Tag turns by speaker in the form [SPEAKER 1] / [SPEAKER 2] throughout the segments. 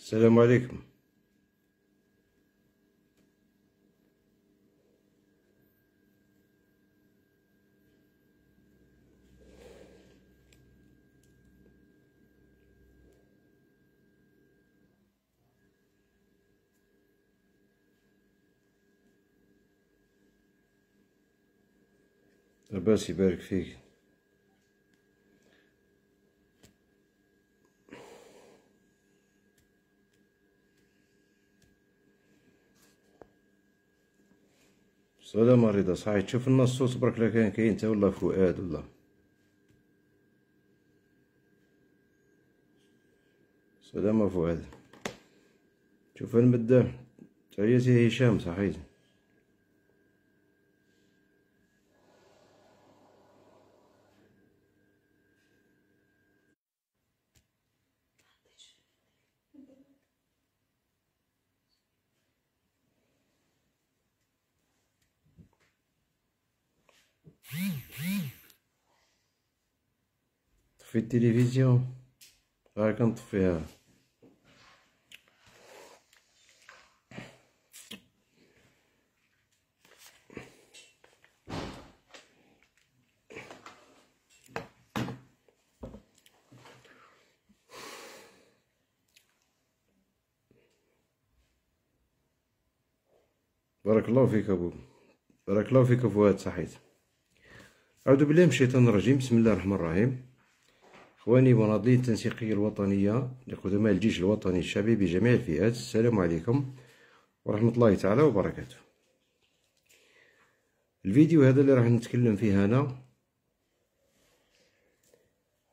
[SPEAKER 1] Selamun Aleyküm. عباس يبارك فيك سلام رضا صحيح تشوف النصوص برك لا كان كاين تا والله فؤاد والله سلام فؤاد شوف المدة تعيتي هشام صحيح في التلفزيون راه كنطفيها بارك الله فيك ابو بارك الله فيك فؤاد صحيت اعوذ بالله من الشيطان الرجيم بسم الله الرحمن الرحيم إخواني مناضلين التنسيقية الوطنية لقدماء الجيش الوطني الشعبي بجميع الفئات السلام عليكم ورحمة الله تعالى وبركاته الفيديو هذا اللي راح نتكلم فيه أنا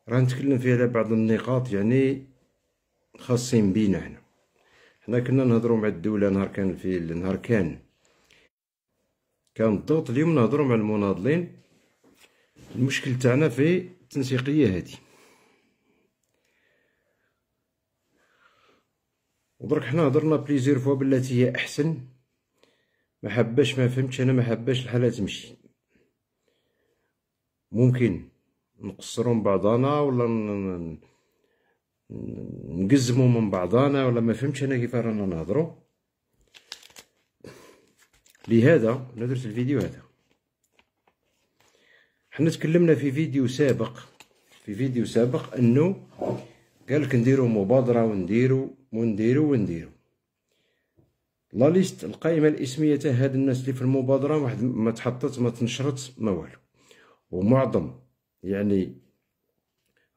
[SPEAKER 1] راح نتكلم فيه على بعض النقاط يعني خاصين بينا حنا حنا كنا نهضروا مع الدولة نهار كان في نهار كان كان الضغط اليوم نهضروا مع المناضلين المشكل تاعنا في التنسيقية هذه ودرك حنا هضرنا بليزير فوا بالتي هي احسن ما حباش ما فهمتش انا ما حباش الحاله تمشي ممكن نقصروا من بعضانا ولا نقزموا من بعضانا ولا ما فهمتش انا كيف رانا نهضروا لهذا انا درت الفيديو هذا حنا تكلمنا في فيديو سابق في فيديو سابق انه قالك نديرو مبادره ونديرو ونديرو ونديرو لا ليست القائمه الاسميه تاع هاد الناس اللي في المبادره واحد ما تحطت ما تنشرت ما والو ومعظم يعني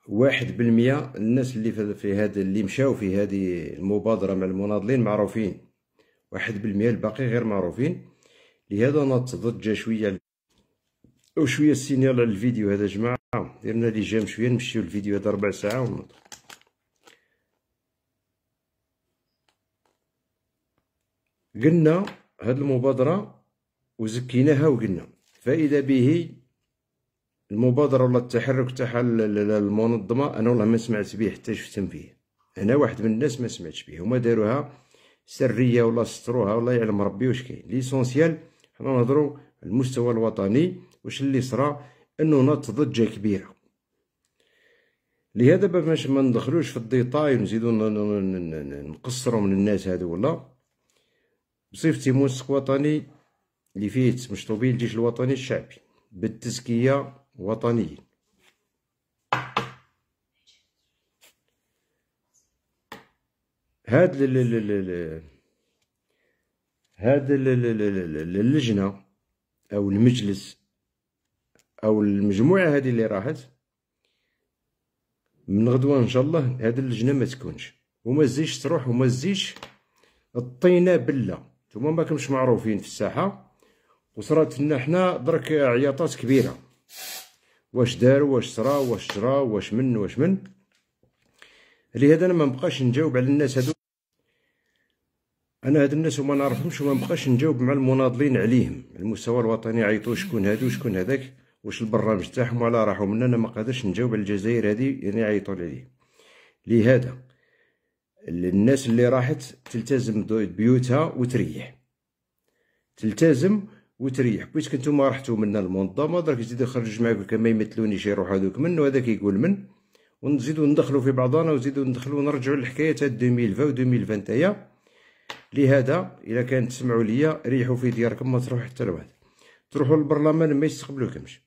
[SPEAKER 1] واحد بالمية الناس اللي في هاد اللي مشاو في هذه المبادرة مع المناضلين معروفين واحد بالمية الباقي غير معروفين لهذا نتضجى شوية وشوية السينيال على الفيديو هذا جماعة درنا لي جام شوية نمشيو الفيديو هذا ربع ساعة ونضرب قلنا هاد المبادرة وزكيناها وقلنا فإذا به المبادرة ولا التحرك تاع المنظمة أنا والله ما سمعت به حتى شفتهم فيه أنا واحد من الناس ما سمعتش به هما داروها سرية ولا ستروها ولا يعلم ربي واش كاين ليسونسيال حنا نهضرو المستوى الوطني واش اللي صرا انه نط ضجة كبيرة لهذا باش ما ندخلوش في الديطاي ونزيدو نقصرو من الناس هادو ولا بصفتي منسق وطني فيه مشطوبين الجيش الوطني الشعبي بالتزكية وطنيين هاد ال هاد اللجنة أو المجلس أو المجموعة هذه اللي راحت من غدوة إن شاء الله هاد اللجنة ما تكونش وما تزيدش تروح وما تزيدش الطينة بله نتوما ما كنتوش معروفين في الساحه وصرات لنا حنا درك عياطات كبيره واش دار واش صرا واش شرا واش من واش من لهذا انا ما نبقاش نجاوب على الناس هادو انا هاد الناس وما نعرفهمش وما نبقاش نجاوب مع المناضلين عليهم المستوى الوطني عيطوا شكون هادو شكون هذاك واش البرامج تاعهم ولا راحوا من انا ما قادرش نجاوب على الجزائر هذه يعني عيطوا لي لهذا الناس اللي راحت تلتزم بيوتها وتريح تلتزم وتريح بيتك ما رحتوا منا المنظمه درك يزيد يخرج معاك كما شي روح هذوك من وهذاك يقول من ونزيدو ندخلو في بعضنا ونزيدو ندخلو ونرجعو للحكايه تاع 2020 و 2021 لهذا الا كان تسمعوا ليا ريحوا في دياركم ما تروحوا حتى لواحد تروحوا للبرلمان ما يستقبلوكمش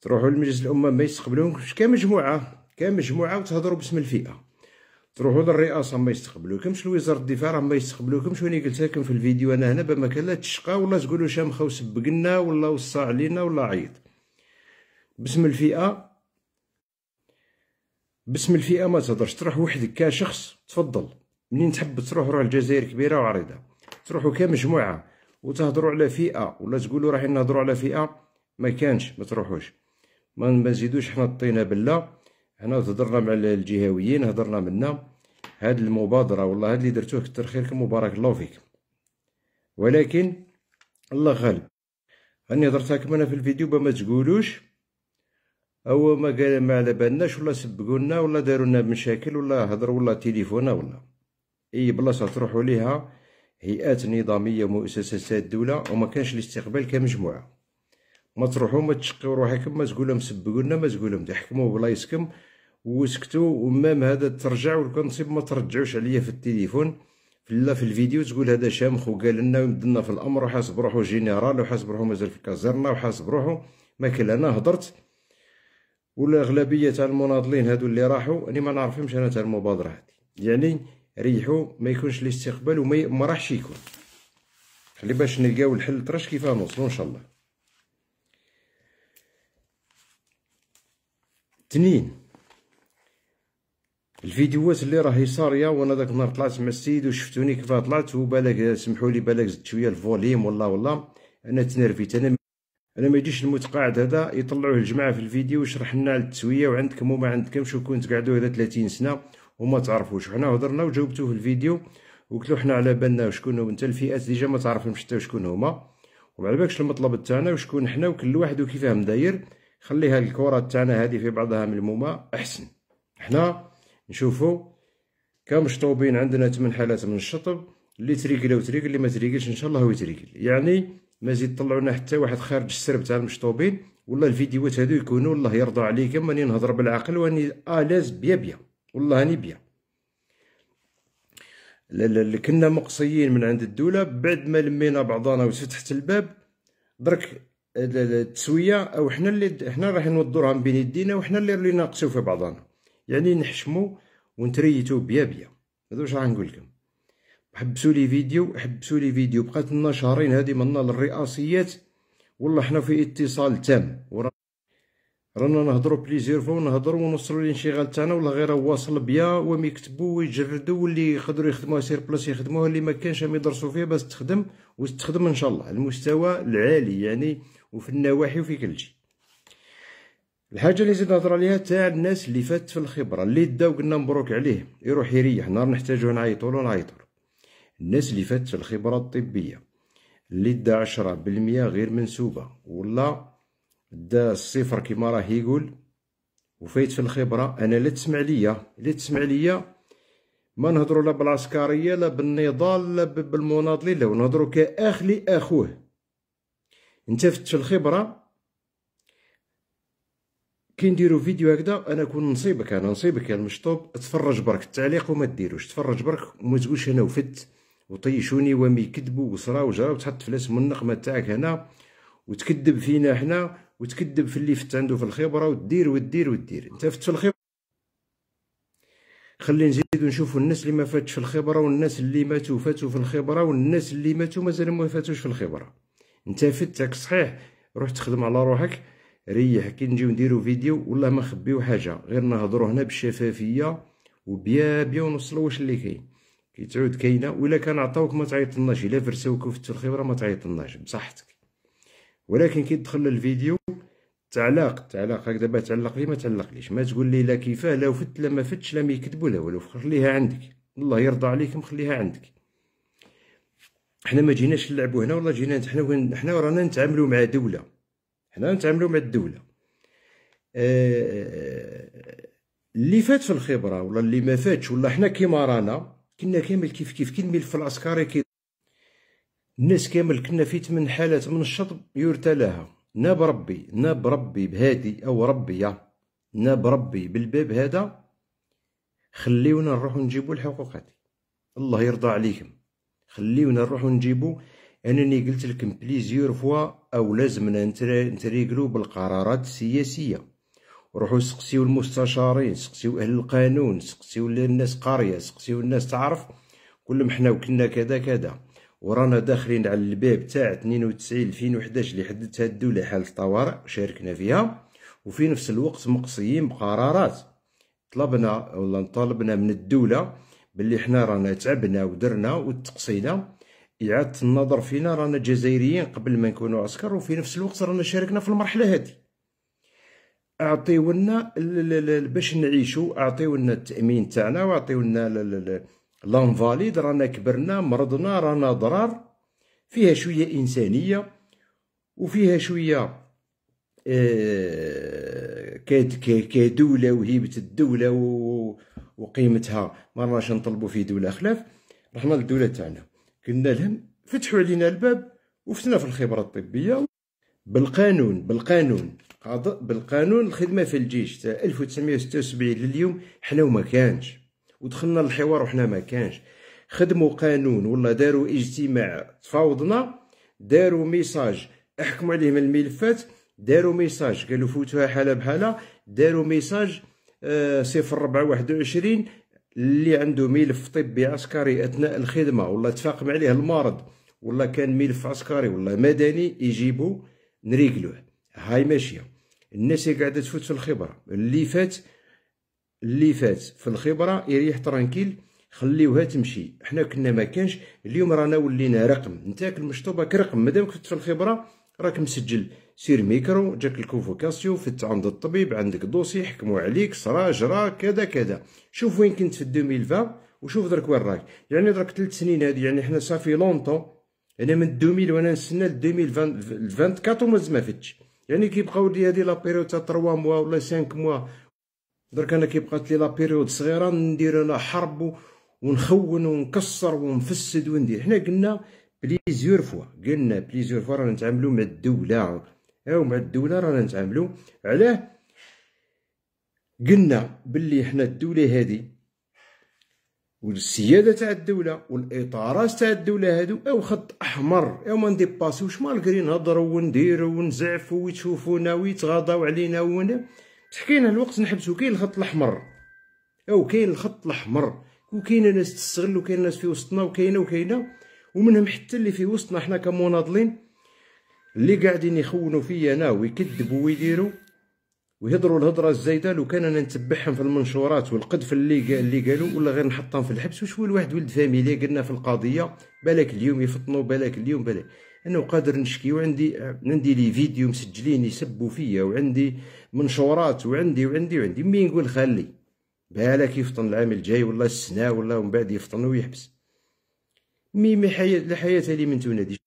[SPEAKER 1] تروحوا لمجلس الامه ما يستقبلوكمش كمجموعه كمجموعه وتهضروا باسم الفئه تروحوا للرئاسه ما يستقبلوكمش لوزاره الدفاع راه ما يستقبلوكمش وانا قلت لكم في الفيديو انا هنا بما كان لا تشقى ولا تقولوا شامخه وسبقنا ولا وصى علينا ولا عيط باسم الفئه باسم الفئه ما تهضرش تروح وحدك كشخص تفضل منين تحب تروح راه الجزائر كبيره وعريضه تروحوا كمجموعه وتهضروا على فئه ولا تقولوا راح نهضروا على فئه ما كانش ما تروحوش ما نزيدوش حنا الطينه بالله هنا هضرنا مع الجهويين هضرنا منا هاد المبادره والله هاد اللي درتوه كتر خيركم وبارك الله فيكم ولكن الله غالب هاني لكم انا في الفيديو بما تقولوش او ما قال ما على بالناش ولا سبقونا ولا داروا لنا مشاكل ولا هضروا ولا تليفونا ولا اي بلاصه تروحوا ليها هيئات نظاميه ومؤسسات الدوله وما كانش الاستقبال كمجموعه ما تروحوا ما تشقيو روحكم ما تقولهم سبقونا ما تقولوا تحكموا بلايصكم وسكتوا ومام هذا ترجع والكونسيب ما ترجعوش عليا في التليفون لا في الفيديو تقول هذا شامخ وقال لنا ومدنا في الامر وحاسب روحو جينيرال وحاسب روحو مازال في الكازرنا وحاسب روحو ما كان انا هضرت ولا اغلبيه تاع المناضلين هادو اللي راحوا انا ما نعرفهمش انا تاع المبادره هادي يعني ريحوا ما يكونش الاستقبال وما راحش يكون خلي باش نلقاو الحل ترش كيفاه نوصلو ان شاء الله تنين الفيديوهات اللي راهي صاريه وانا داك النهار طلعت مع السيد وشفتوني كيفاه طلعت وبالك سمحوا لي بالك زدت شويه الفوليم والله والله انا تنرفيت انا انا ما يجيش المتقاعد هذا يطلعوه الجماعه في الفيديو ويشرح لنا التسويه وعندكم وما عندكمش وكون تقعدوا هذا 30 سنه وما تعرفوش وحنا هضرنا وجاوبتو في الفيديو وقلت له حنا على بالنا شكون هو انت الفئات اللي جا ما تعرفهمش حتى شكون هما وما على بالكش المطلب تاعنا وشكون حنا وكل واحد وكيفاه مداير خليها الكره تاعنا هذه في بعضها ملمومه احسن حنا نشوفوا شطوبين عندنا 8 حالات من الشطب اللي تريكل تريكل اللي ما تريكلش ان شاء الله هو يتريكل يعني ما زيد طلعوا لنا حتى واحد خارج السرب تاع المشطوبين والله الفيديوهات هادو يكونوا الله يرضى عليكم راني نهضر بالعقل واني الاز بيا بيا والله هاني بيا كنا مقصيين من عند الدوله بعد ما لمينا بعضانا وفتحت الباب درك التسويه او حنا اللي حنا راح نوضوها بين يدينا وحنا اللي اللي ناقصوا في بعضانا يعني نحشموا ونتريتو بيا بيا هذا واش راه نقول لكم حبسوا لي فيديو حبسوا لي فيديو بقات لنا شهرين هذه منا للرئاسيات والله حنا في اتصال تام رانا نهضروا بليزير فون نهضروا ونوصلوا للانشغال تاعنا والله غير واصل بيا وهم ويجردوا واللي يقدروا يخدموها سير بلاص يخدموها اللي ما كانش هم يدرسوا فيها باش تخدم وتخدم ان شاء الله المستوى العالي يعني وفي النواحي وفي كل شيء الحاجه اللي زيد نهضر عليها تاع الناس اللي فات في الخبره اللي داو قلنا مبروك عليه يروح يريح نهار نحتاجو نعيطو له نعيطو الناس اللي فات في الخبره الطبيه اللي دا عشرة بالمية غير منسوبة ولا دا الصفر كيما راه يقول وفايت في الخبرة أنا لا تسمع ليا لا تسمع ليا ما نهضرو لا بالعسكرية لا بالنضال لا بالمناضلين لا نهضرو كأخ لأخوه انت في الخبرة كي نديرو فيديو هكذا انا كون نصيبك انا نصيبك يا المشطوب تفرج برك التعليق وما ديروش تفرج برك وما تقولش انا وفدت وطيشوني ومي كذبوا وصرا وجرا وتحط فلاس من النقمه تاعك هنا وتكذب فينا حنا وتكذب في اللي فت عنده في الخبره ودير ودير ودير انت فت في الخبره خلي نزيدو نشوفو الناس اللي ما فاتش في الخبره والناس اللي ماتوا فاتوا في الخبره والناس اللي ماتوا مازالوا ما فاتوش في الخبره انت فتك صحيح روح تخدم على روحك ريح كي نجيو نديرو فيديو والله ما نخبيو حاجه غير نهضرو هنا بالشفافيه وبيا بيا ونوصلو واش اللي كاين كي تعود كاينه ولا كان عطاوك ما تعيطلناش الا فرساوك وفتو الخبره ما تعيطلناش بصحتك ولكن كي تدخل للفيديو تعلق تعلق هكذا باه تعلق لي ما تعلقليش ما تقول لي لا كيفاه لا فت لا ما فتش لا ما يكذبوا لا والو خليها عندك الله يرضى عليك مخليها عندك حنا ما جيناش نلعبوا هنا والله جينا حنا حنا رانا نتعاملوا مع دوله حنا نتعاملوا مع الدوله آه، آه، آه، اللي فات في الخبره ولا اللي ما فاتش ولا حنا كيما رانا كنا كامل كيف كيف كي الملف العسكري كي الناس كامل كنا في ثمان حالات من الشطب يرتلاها ناب ربي ناب ربي بهادي او ربي يا ناب ربي بالباب هذا خليونا نروحو نجيبو الحقوقات الله يرضى عليكم خليونا نروحو نجيبو انني قلت لكم بليزيور فوا او لازمنا نتريقلو بالقرارات السياسيه روحوا سقسيو المستشارين سقسيو اهل القانون سقسيو الناس قاريه سقسيو الناس تعرف كلهم حنا وكنا كذا كذا ورانا داخلين على الباب تاع 92 2011 اللي حددتها الدوله حاله الطوارئ وشاركنا فيها وفي نفس الوقت مقصيين بقرارات طلبنا ولا طلبنا من الدوله باللي حنا رانا تعبنا ودرنا وتقصينا إعادة النظر فينا رانا جزائريين قبل ما نكونوا عسكر وفي نفس الوقت رانا شاركنا في المرحلة هذه أعطيونا باش نعيشوا أعطيونا التأمين تاعنا وأعطيونا لانفاليد رانا كبرنا مرضنا رانا ضرار فيها شوية إنسانية وفيها شوية آه، كدولة وهيبة الدولة وقيمتها ما راناش نطلبوا في دولة خلاف رحنا للدولة تاعنا كنا لهم فتحوا علينا الباب وفتنا في الخبرة الطبية بالقانون بالقانون بالقانون الخدمة في الجيش تاع 1976 لليوم حنا وما كانش ودخلنا للحوار وحنا ما كانش خدموا قانون ولا داروا اجتماع تفاوضنا داروا ميساج احكموا عليهم الملفات داروا ميساج قالوا فوتوها حالة بحالة داروا ميساج آه، صفر ربعة واحد وعشرين اللي عنده ملف طبي عسكري اثناء الخدمه ولا تفاقم عليه المرض ولا كان ملف عسكري ولا مدني يجيبو نريقلوه هاي ماشيه الناس اللي قاعده تفوت في الخبره اللي فات اللي فات في الخبره يريح ترانكيل خليوها تمشي حنا كنا ما كانش اليوم رانا ولينا رقم نتاك المشطوبه كرقم مادام كنت في الخبره راك مسجل سير ميكرو جاك الكونفوكاسيون فت عند الطبيب عندك دوسي حكموا عليك صرا جرا كذا كذا شوف وين كنت في 2020 وشوف درك وين راك يعني درك ثلاث سنين هذه يعني حنا صافي لونطون انا من 2000 وانا نستنى ل 2024 وما ما فتش يعني كيبقاو لي هذه لا بيريود تاع 3 موا ولا 5 موا درك انا كيبقات لي لا بيريود صغيره ندير انا حرب ونخون ونكسر ونفسد وندير حنا قلنا بليزيور فوا قلنا بليزيور فوا رانا نتعاملوا مع الدوله ها مع الدوله رانا نتعاملوا علاه قلنا باللي حنا الدوله هذه والسياده تاع الدوله والاطارات تاع الدوله هادو او خط احمر او ما نديباسيوش مالغري نهضروا ونديروا ونزعفوا ويتشوفونا ويتغاضاو علينا ون تحكينا الوقت نحبسو كاين الخط الاحمر او كاين الخط الاحمر وكاين ناس تستغل وكاين ناس في وسطنا وكاينه وكاينه ومنهم حتى اللي في وسطنا حنا كمناضلين اللي قاعدين يخونوا فيا انا ويكذبوا ويديروا ويهضروا الهضره الزايده لو كان انا نتبعهم في المنشورات والقذف اللي اللي قالوا ولا غير نحطهم في الحبس وشوي الواحد ولد فاميليا قلنا في القضيه بالك اليوم يفطنوا بالك اليوم بالك انه قادر نشكي وعندي عندي لي فيديو مسجلين يسبوا فيا وعندي منشورات وعندي وعندي وعندي مين نقول خلي بالك يفطن العام الجاي والله السنه والله من بعد يفطن ويحبس مي حياه لحياه لي من تونادي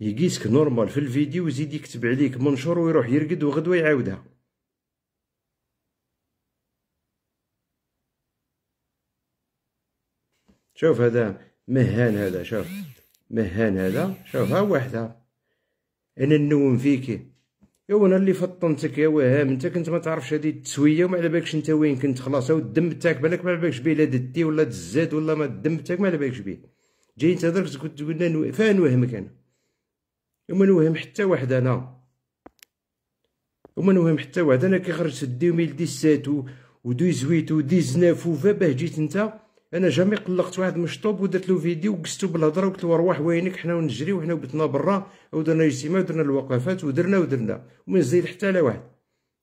[SPEAKER 1] يقيسك نورمال في الفيديو ويزيد يكتب عليك منشور ويروح يرقد وغدوة يعاودها شوف هذا مهان هذا شوف مهان هذا شوف ها وحدها انا نوم فيك يا وانا اللي فطنتك يا وهام انت كنت ما تعرفش هذه التسويه وما على بالكش انت وين كنت خلاص او الدم تاعك بالك ما على بالكش بيه لا دتي ولا دزات ولا ما الدم تاعك ما على بالكش بيه جاي انت درك كنت قلنا فين وهمك انا وما نوهم حتى واحد انا وما نوهم حتى واحد انا كي خرجت و ديسات و وديزناف وفا باه جيت انت انا جامي قلقت واحد مشطوب ودرت له فيديو وقستو بالهضره وقلت له روح وينك حنا ونجري وحنا وبتنا برا ودرنا اجتماع ودرنا الوقفات ودرنا ودرنا وما نزيد حتى لا واحد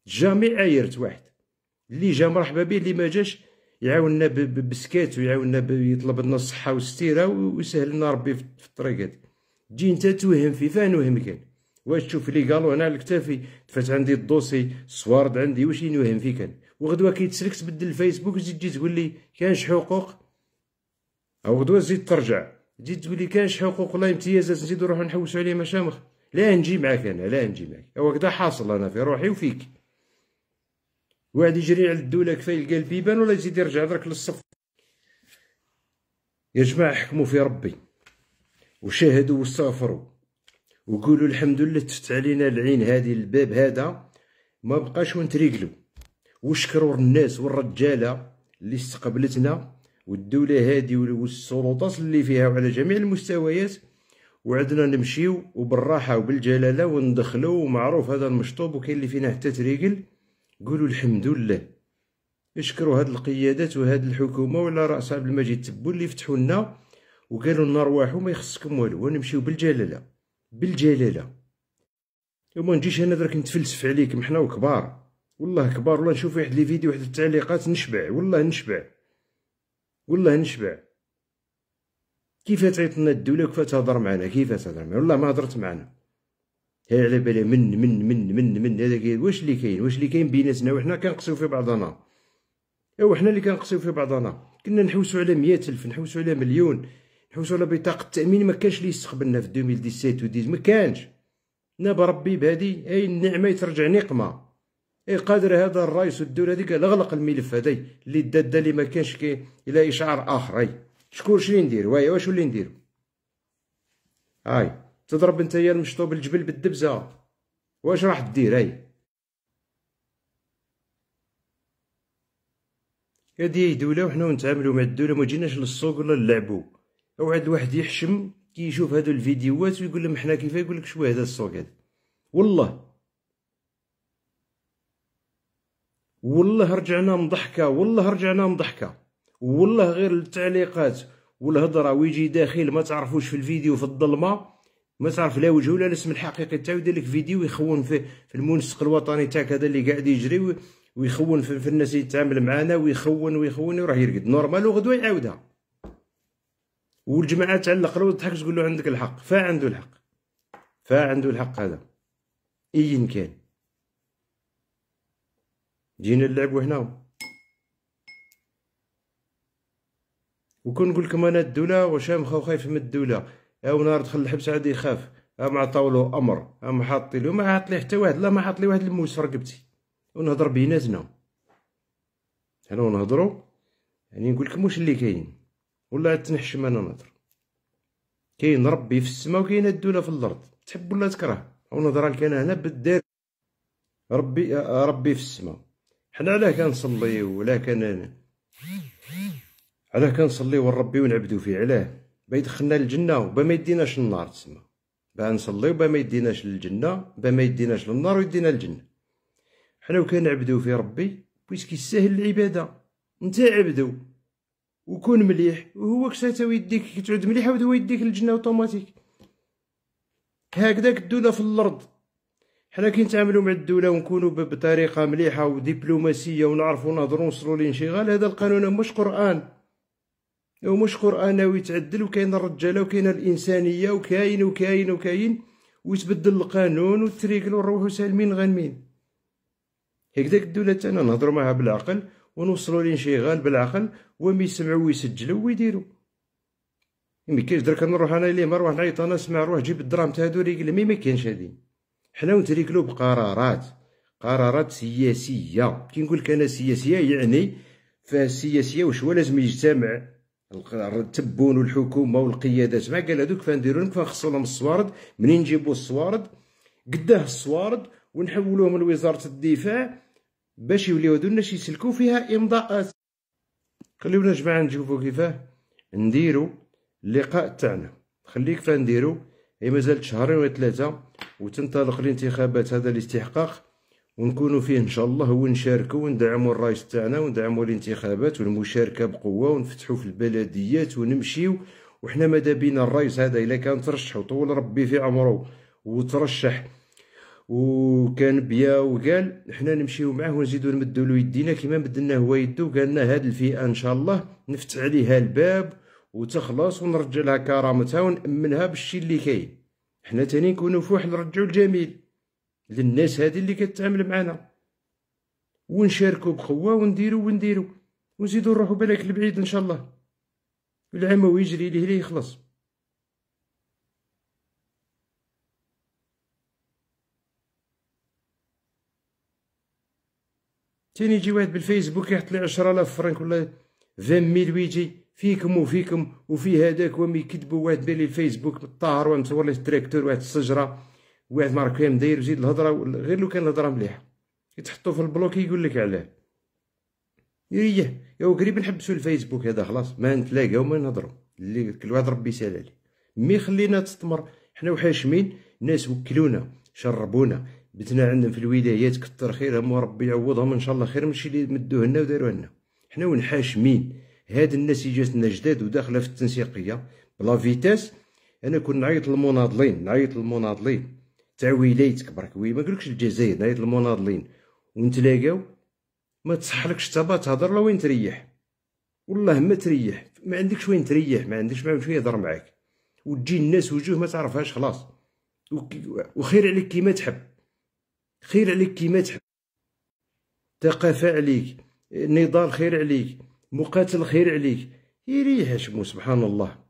[SPEAKER 1] جامي عايرت واحد اللي جا مرحبا به اللي ما جاش يعاوننا بسكات ويعاوننا يطلب لنا الصحه والستيره ويسهل لنا ربي في الطريق هذه تجي انت توهم في فين وهمك واش تشوف لي قالو انا على كتافي تفات عندي الدوسي سوارد عندي واش ينوهم فيك انا وغدوه كيتسلك تبدل الفيسبوك تزيد تجي تقول لي كانش حقوق او غدوه زيد ترجع تجي تقول لي كانش حقوق والله امتيازات نزيدو نروحو نحوسو عليه مشامخ لا نجي معاك انا لا نجي معاك او هكذا حاصل انا في روحي وفيك واحد يجري على الدوله كفايه يلقى البيبان ولا يزيد يرجع درك للصف يا جماعه حكموا في ربي وشاهدوا واستغفروا وقولوا الحمد لله تفت علينا العين هذه الباب هذا ما بقاش ونتريقلو وشكروا الناس والرجاله اللي استقبلتنا والدوله هذه والسلطات اللي فيها وعلى جميع المستويات وعدنا نمشيو وبالراحه وبالجلاله وندخلو ومعروف هذا المشطوب وكاين اللي فينا حتى تريقل قولوا الحمد لله اشكروا هاد القيادات وهاد الحكومه وعلى راسها عبد المجيد تبو اللي فتحوا لنا وقالوا لنا رواحو ما يخصكم والو ونمشيو بالجلاله بالجلاله وما نجيش انا درك نتفلسف عليكم حنا وكبار والله كبار والله نشوف واحد لي فيديو واحد التعليقات نشبع والله نشبع والله نشبع كيف تعيط لنا الدوله وكيف تهضر معنا كيف تهضر معنا والله ما هضرت معنا هي على بالي من من من من من هذا كاين واش اللي كاين واش اللي كاين بيناتنا وحنا كنقصيو في بعضنا او حنا اللي كنقصيو في بعضنا كنا نحوسو على مئة الف نحوسو على مليون حوس على بطاقه التامين ما كانش اللي يستقبلنا في 2017 و 10 ما كانش انا بربي بهادي اي النعمه يترجع نقمه اي قادر هذا الرئيس الدوله هذيك قال اغلق الملف هادي اللي دا اللي ما كانش كي الى اشعار اخر اي شكون شنو ندير واي واش اللي ندير هاي تضرب انت يا المشطوب الجبل بالدبزه واش راح دير هاي هادي دوله وحنا نتعاملوا مع الدوله ما جيناش للسوق ولا نلعبوا اوعد واحد يحشم كي يشوف هادو الفيديوهات ويقول لهم حنا كيف يقول لك شويه هذا السوق هذا والله والله رجعنا مضحكه والله رجعنا مضحكه والله غير التعليقات والهضره ويجي داخل ما تعرفوش في الفيديو في الظلمه ما تعرف لا وجهه ولا الاسم الحقيقي تاعو يدير لك فيديو يخون في, في المنسق الوطني تاعك هذا اللي قاعد يجري ويخون في, في الناس اللي يتعامل معانا ويخون ويخون وراه يرقد نورمال وغدوه يعاودها والجماعه تاع له وتضحك تقول له عندك الحق فا عنده الحق فا عنده الحق هذا ايا كان جينا نلعبوا هنا وكون نقول لكم انا الدوله واش مخا خايف من الدوله او نهار دخل الحبس عاد يخاف ام عطاولو امر ام حاطي له ما حاط ليه حتى واحد لا ما حاط ليه واحد الموس في رقبتي ونهضر بيناتنا حنا يعني نهضروا يعني نقول لكم واش اللي كاين ولا تنحشم انا نهضر كاين ربي في السماء وكاين الدولة في الارض تحب ولا تكره ونهضر لك انا هنا بالدار ربي ربي في السماء حنا علاه كنصليو ولا كان علاه كنصليو لربي ونعبدو فيه علاه با يدخلنا للجنة وبا ما يديناش النار تسمى با نصليو با ما يديناش للجنة با ما يديناش للنار ويدينا الجنة حنا وكنعبدو فيه ربي بويسكي ساهل العبادة نتا عبدو وكون مليح وهو كتساوي يديك كتعود مليح عاود هو يديك للجنه اوتوماتيك هكذاك الدوله في الارض حنا كي مع الدوله ونكونو بطريقه مليحه ودبلوماسيه ونعرفو نهضرو ونوصلو لانشغال هذا القانون مش قران ومش قرانوي يتعدل وكاين الرجاله وكاين الانسانيه وكاين وكاين وكاين ويتبدل القانون وتريكلو ونروحو سالمين غانمين هكذاك الدوله تاعنا نهضرو معاها بالعقل ونوصلوا لانشغال بالعقل وما يسمعوا ويسجلوا ويديروا ما كاينش درك نروح انا ليه نروح نعيط انا نسمع روح جيب الدرام تاع هادو ريقل مي ما كاينش هادي حنا ونتريكلو بقرارات قرارات سياسيه كي نقول انا سياسيه يعني فالسياسيه واش هو لازم يجتمع التبون والحكومه والقيادات ما قال هذوك فنديروا لهم لهم الصوارد منين نجيبو الصوارد قداه الصوارد ونحولوهم لوزاره الدفاع باش يوليو هادو الناس يسلكو فيها امضاءات خليونا جماعه نشوفو كيفاه نديرو اللقاء تاعنا خليك فنديرو اي مازال شهرين ولا ثلاثه وتنطلق الانتخابات هذا الاستحقاق ونكونوا فيه ان شاء الله ونشاركوا وندعموا الرايس تاعنا وندعموا الانتخابات والمشاركه بقوه ونفتحوا في البلديات ونمشيو وحنا ماذا بينا الرايس هذا الا كان ترشح وطول ربي في عمره وترشح وكان بيا وقال حنا نمشيو معاه ونزيدو نمدو له يدينا كيما مدنا هو يدو قالنا هاد الفئه ان شاء الله نفتح عليها الباب وتخلص ونرجع لها كرامتها ونامنها بالشي اللي كاين حنا تاني نكونو فواحد نرجعو الجميل للناس هادي اللي كتعامل معانا ونشاركو بخوة ونديرو ونديرو ونزيدو نروحو بالك البعيد ان شاء الله العام ويجري ليه ليه يخلص تاني يجي واحد بالفيسبوك يحط لي 10000 فرانك ولا 20000 ويجي فيكم وفيكم وفي هذاك وهم يكذبوا واحد بالي الفيسبوك بالطاهر واحد مصور ليه التراكتور واحد الشجره واحد ما داير وزيد الهضره غير لو كان الهضره مليحه يتحطوا في البلوك يقول لك علاه ايه يا قريب نحبسوا الفيسبوك هذا خلاص ما نتلاقاو ما نهضروا اللي كل واحد ربي سالالي مي خلينا تستمر حنا وحاشمين ناس وكلونا شربونا بتنا عندهم في الولايات كتر خيرهم وربي يعوضهم ان شاء الله خير ماشي اللي مدوه لنا وداروه لنا حنا ونحاشمين هاد الناس اللي جاتنا جداد وداخله في التنسيقيه بلا فيتاس انا كنت نعيط للمناضلين نعيط للمناضلين تاع ولايتك برك وي ما قلكش الجزائر نعيط للمناضلين ونتلاقاو ما تصحلكش تبا تهضر لا وين تريح والله ما تريح ما عندكش وين تريح ما عندكش مع شويه يهضر معاك وتجي الناس وجوه ما تعرفهاش خلاص وخير عليك كيما تحب خير عليك كيما تحب ثقافة عليك نضال خير عليك مقاتل خير عليك يريح شمو سبحان الله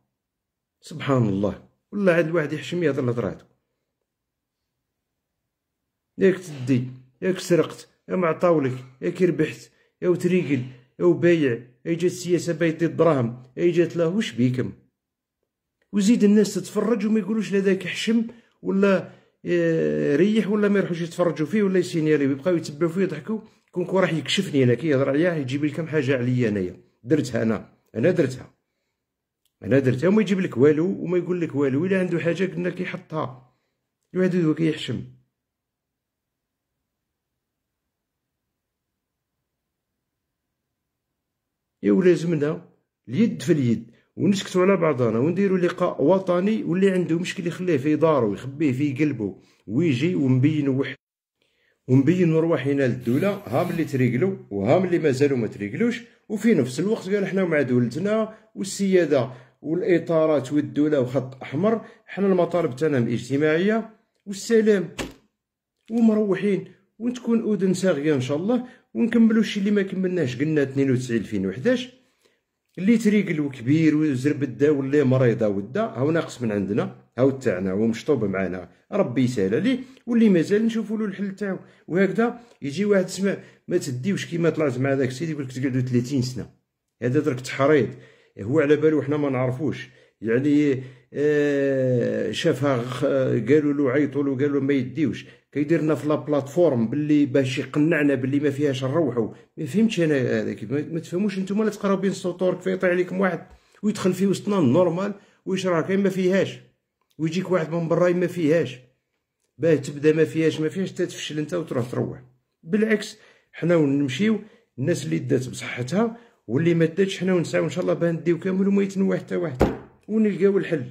[SPEAKER 1] سبحان الله والله عاد الواحد يحشم يهضر الهضرات ياك تدي ياك سرقت يا معطاولك ياك ربحت يا تريقل يا بايع يا جات السياسة بايت الدراهم يا جات له وش بيكم وزيد الناس تتفرج وما يقولوش لا ذاك حشم ولا إيه، ريح ولا ما يروحوش يتفرجوا فيه ولا يسينيالي يبقاو يتبعوا فيه يضحكوا كون كون راح يكشفني انا كيهضر عليا يجيب لي كم حاجه عليا انايا درتها انا انا درتها انا درتها وما يجيب لك والو وما يقول لك والو الا عنده حاجه قلنا كيحطها الواحد هو كيحشم يا ولازمنا اليد في اليد ونسكتوا على بعضنا ونديروا لقاء وطني واللي عنده مشكل يخليه في دارو ويخبيه في قلبه ويجي ونبين وحده ونبينوا رواحنا للدوله هام اللي تريقلو وهام اللي مازالوا ما تريقلوش وفي نفس الوقت قال احنا مع دولتنا والسياده والاطارات والدوله وخط احمر حنا المطالب تاعنا الاجتماعيه والسلام ومروحين وتكون اذن ساغيه ان شاء الله ونكملوا الشيء اللي ما كملناش قلنا 92 2011 اللي تريقل وكبير وزرب الدا ولا مريضه ودا هاو ناقص من عندنا هاو تاعنا هو مشطوب معانا ربي يسهل عليه واللي مازال نشوفوا له الحل تاعو وهكذا يجي واحد سمع ما تديوش كيما طلعت مع ذاك السيد يقول لك تقعدوا 30 سنه هذا درك تحريض هو على بالو حنا ما نعرفوش يعني آه شافها قالوا له عيطوا له قالوا ما يديوش كيديرنا في لا بلاتفورم باللي باش يقنعنا باللي ما فيهاش نروحوا ما فهمتش انا هذاك ما تفهموش نتوما لا تقراو بين السطور كيف يطيح عليكم واحد ويدخل في وسطنا نورمال ويشرح كاين ما فيهاش ويجيك واحد من برا ما فيهاش باه تبدا ما فيهاش ما فيهاش تتفشل انت وتروح تروح بالعكس حنا ونمشيو الناس اللي دات بصحتها واللي ما داتش حنا ونسعوا ان شاء الله باه نديو كامل وما يتنوح حتى واحد ونلقاو الحل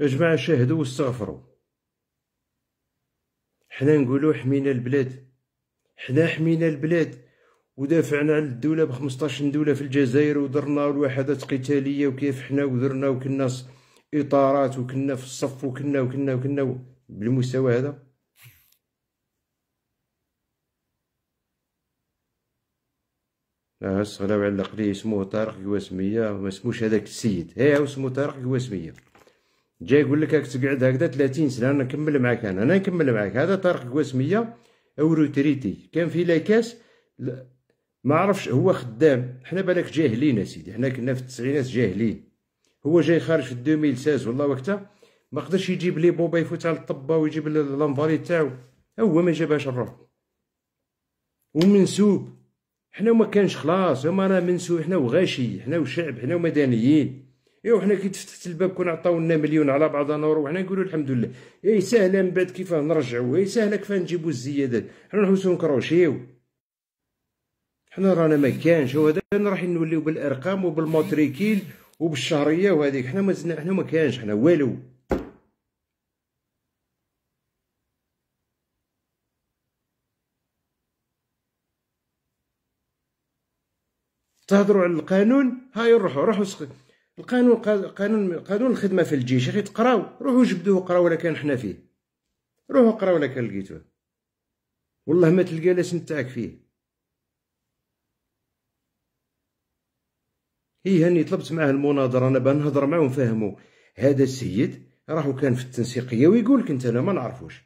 [SPEAKER 1] يا جماعه شاهدوا واستغفروا حنا نقولوا حمينا البلاد حنا حمينا البلاد ودافعنا على الدولة بخمسطاش دولة في الجزائر ودرنا الوحدات قتالية وكيف حنا ودرنا وكنا إطارات وكنا في الصف وكنا وكنا وكنا بالمستوى هذا آه، الصغلاوي علق لي اسمه طارق قواسمية ما اسموش هذاك السيد هي اسمه طارق قواسمية جاي يقول لك راك تقعد هكذا 30 سنه انا نكمل معاك انا انا نكمل معاك هذا طارق قواسميه اوروتريتي كان في لاكاس ما عرفش هو خدام حنا بالك جاهلين اسيدي حنا كنا في التسعينات جاهلين هو جاي خارج في 2016 والله وقتها ما قدرش يجيب لي بوبا يفوت على الطبه ويجيب لانفالي تاعو هو ما جابهاش الروح ومنسوب حنا ما كانش خلاص هما راه منسوب حنا وغاشي حنا وشعب حنا ومدنيين ايوا حنا كي تفتحت الباب كون لنا مليون على بعضنا وروحنا نقولوا الحمد لله اي سهله من بعد كيفاه نرجعوا اي سهله كيفاه نجيبوا الزيادات حنا نحوسو نكروشيو حنا رانا ما كانش هذا راح نوليو بالارقام وبالموتريكيل وبالشهريه وهذيك حنا مازلنا حنا ما كانش حنا والو تهضروا على القانون هاي روحوا روحوا القانون قانون قانون الخدمه في الجيش اخي تقراو روحوا جبدوه قراو ولا كان حنا فيه روحوا قراو ولا كان لقيتوه والله ما تلقى الاسم تاعك فيه هي هاني طلبت معاه المناظره انا بان نهضر معاه ونفهمو هذا السيد راهو كان في التنسيقيه ويقول لك انت انا ما نعرفوش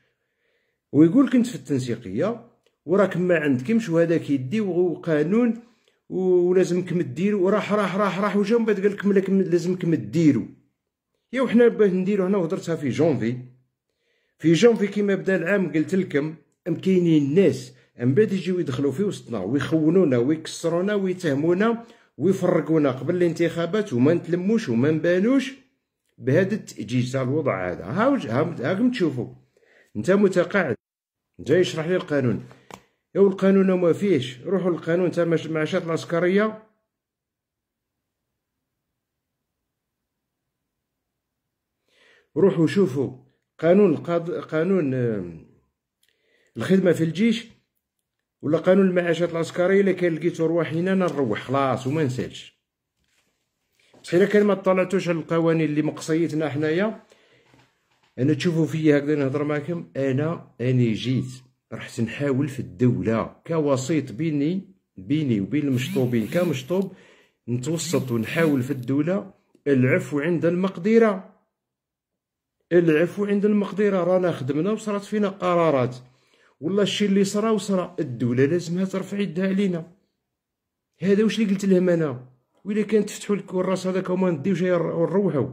[SPEAKER 1] ويقول كنت في التنسيقيه وراك ما عندكمش وهذاك يدي وقانون ولازمك ديرو وراح راح راح راح وجا من بعد قال لك لازمك ديرو يا وحنا باه نديرو هنا وهدرتها في جونفي في جونفي كيما بدا العام قلت لكم ام كاينين الناس من بعد يجيو يدخلوا في وسطنا ويخونونا ويكسرونا ويتهمونا ويفرقونا قبل الانتخابات وما نتلموش وما نبانوش بهذا التأجيج تاع الوضع هذا هاكم تشوفوا انت متقاعد جاي يشرح لي القانون يو القانون ما فيهش روحوا للقانون تاع المعاشات العسكريه روحوا شوفوا قانون القاض... قانون الخدمه في الجيش ولا قانون المعاشات العسكريه الا كان لقيتو رواح هنا نروح خلاص وما نسالش بصح الا كان ما طلعتوش على القوانين اللي مقصيتنا حنايا انا تشوفوا فيا هكذا نهضر معكم انا اني جيت رحت نحاول في الدولة كوسيط بيني بيني وبين المشطوبين كمشطوب نتوسط ونحاول في الدولة العفو عند المقدرة العفو عند المقدرة رانا خدمنا وصرات فينا قرارات والله الشي اللي صرا وصرا الدولة لازمها ترفع يدها علينا هذا واش اللي قلت لهم انا وإلا كان تفتحوا لك الراس هذاك وما نديوش نروحوا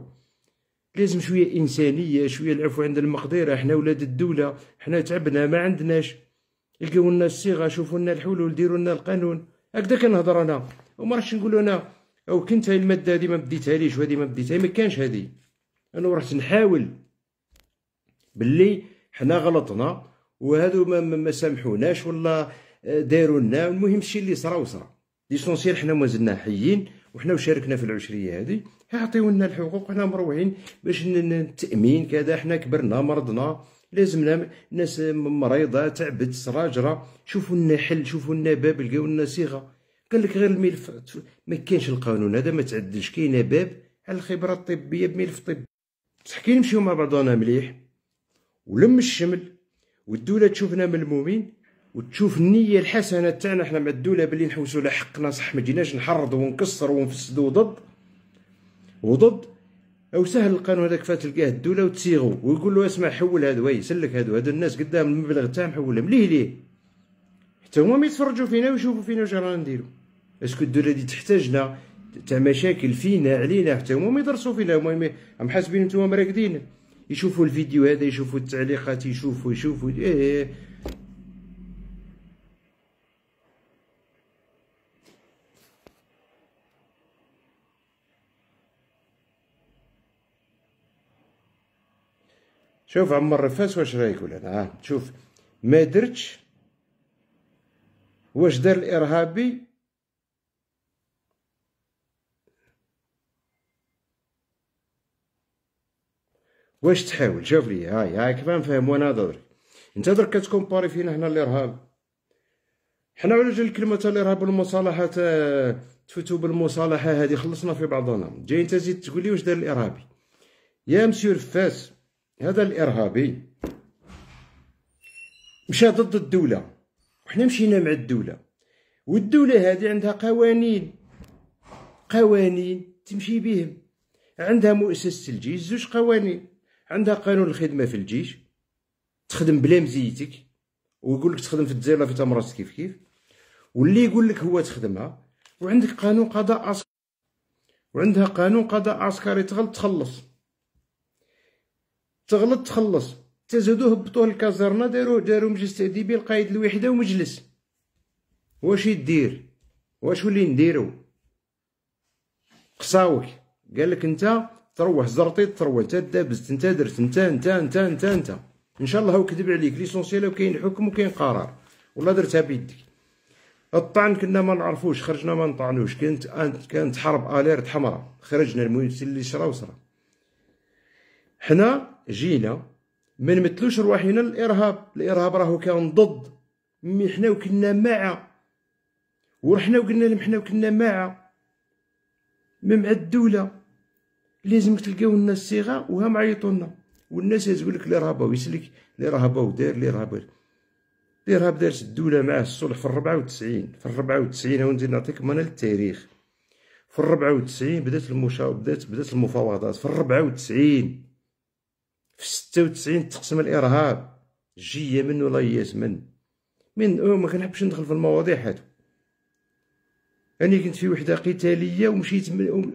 [SPEAKER 1] لازم شويه انسانيه شويه العفو عند المقدره حنا ولاد الدوله حنا تعبنا ما عندناش لقوا لنا الصيغه شوفوا لنا الحلول ديروا لنا القانون هكذا كنهضر انا وما راحش نقول انا او كنت هاي الماده هذه ما بديتهاليش وهذه ما بديتها ما كانش هذه انا رحت نحاول باللي حنا غلطنا وهادو ما, ما سامحوناش ولا آه، داروا لنا المهم الشيء اللي صرا وصرا ليسونسيال حنا مازلنا حيين وحنا وشاركنا في العشريه هذه يعطيو لنا الحقوق حنا مروعين باش التامين كذا حنا كبرنا مرضنا لازمنا ناس مريضه تعبت سراجره شوفوا لنا حل شوفوا لنا باب لقاو لنا صيغه قال لك غير الملف ما كاينش القانون هذا ما تعدلش كاين باب على الخبره الطبيه بملف طبي بصح كي نمشيو مع بعضنا مليح ولم الشمل والدوله تشوفنا ملمومين وتشوف النيه الحسنه تاعنا حنا مع الدوله بلي نحوسو على حقنا صح ما جيناش ونكسرو ونفسدو ضد وضد او سهل القانون هذاك تلقاه الدوله وتسيغو ويقول له اسمع حول هذا وي سلك هذا هذا الناس قدام المبلغ تاعهم حولهم ليه ليه حتى هما ما يتفرجوا فينا ويشوفوا فينا واش رانا نديرو اسكو الدوله دي تحتاجنا تاع مشاكل فينا علينا حتى هما ما يدرسوا فينا هما هم حاسبين نتوما مراقدين يشوفوا الفيديو هذا يشوفوا التعليقات يشوفوا يشوفوا ايه, إيه،, إيه. شوف عمر الرفاس واش رايك ولا ها شوف ما درتش واش دار الارهابي واش تحاول شوف لي هاي هاي كيف نفهم وانا دوري انت درك كتكومباري فينا حنا الارهاب حنا على جال كلمه الارهاب والمصالحه آه، تفوتوا بالمصالحه هذه خلصنا في بعضنا جاي انت زيد تقول لي واش دار الارهابي يا مسيو رفاس هذا الارهابي مشى ضد الدوله وحنا مشينا مع الدوله والدوله هذه عندها قوانين قوانين تمشي بهم عندها مؤسسه الجيش زوج قوانين عندها قانون الخدمه في الجيش تخدم بلا مزيتك ويقول لك تخدم في الجزائر في تمرات كيف كيف واللي يقول لك هو تخدمها وعندك قانون قضاء عسكري وعندها قانون قضاء عسكري تغلط تخلص تغلط تخلص تا زادو هبطوه الكازرنا دارو دارو مجلس تاديبي القائد الوحده ومجلس واش يدير واش ولي نديرو قصاوك قالك انت تروح زرطي تروح انت دابزت انت درت انت انت انت انت انت ان شاء الله هو كذب عليك ليسونسيال وكاين حكم وكاين قرار والله درتها بيدك الطعن كنا ما نعرفوش خرجنا ما نطعنوش كانت كانت حرب اليرت حمراء خرجنا المسلسل اللي شرا وصرا حنا جينا ما نمثلوش رواحنا الارهاب الارهاب راهو كان ضد مي حنا وكنا مع ورحنا وقلنا لهم حنا وكنا مع مع الدوله لازم تلقاو الناس صغار وهم عيطوا لنا والناس يقول لك لي راه يسلك لي راه ودار لي اللي لي اللي دارت الدوله مع الصلح في 94 في 94 هاو نزيد نعطيكم انا التاريخ في 94 بدات المشا بدات بدات المفاوضات في 94 في 96 تقسم الارهاب جيه من ولا جيات من من او ما كنحبش ندخل في المواضيع هادو انا كنت في وحده قتاليه ومشيت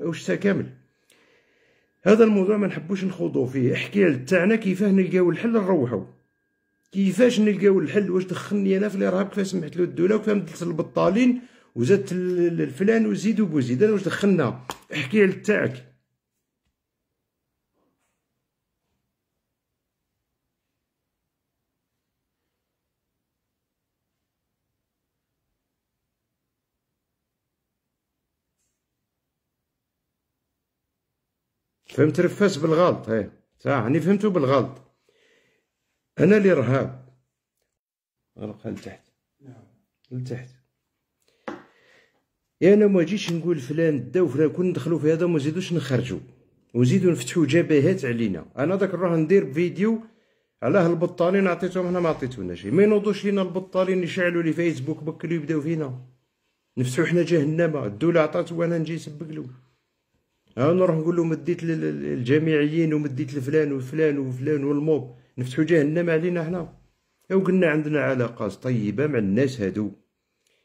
[SPEAKER 1] وشتا كامل هذا الموضوع ما نحبوش نخوضو فيه احكي تاعنا كيفاه نلقاو الحل نروحو كيفاش نلقاو الحل واش دخلني انا في الارهاب كيفاش سمحت له الدوله وكيفاش مدلت البطالين وزادت الفلان وزيد وبوزيد انا واش دخلنا احكي تاعك فهمت رفاس بالغلط ايه صح راني فهمتو بالغلط انا اللي رهاب غلق لتحت نعم. لتحت يا انا ما جيتش نقول فلان دا وفلان كون ندخلو في هذا ما نزيدوش نخرجو ونزيدو نفتحو جبهات علينا انا داك نروح ندير فيديو علاه البطالين عطيتهم هنا ما عطيتوناش ما ينوضوش لينا البطالين يشعلوا لي فيسبوك بكري يبداو فينا نفتحو حنا جهنم الدوله عطات وانا نجي نسبقلو ها نروح نقول له مديت للجامعيين ومديت لفلان وفلان وفلان والموب نفتحوا جهنم علينا حنا وقلنا عندنا علاقات طيبه مع الناس هادو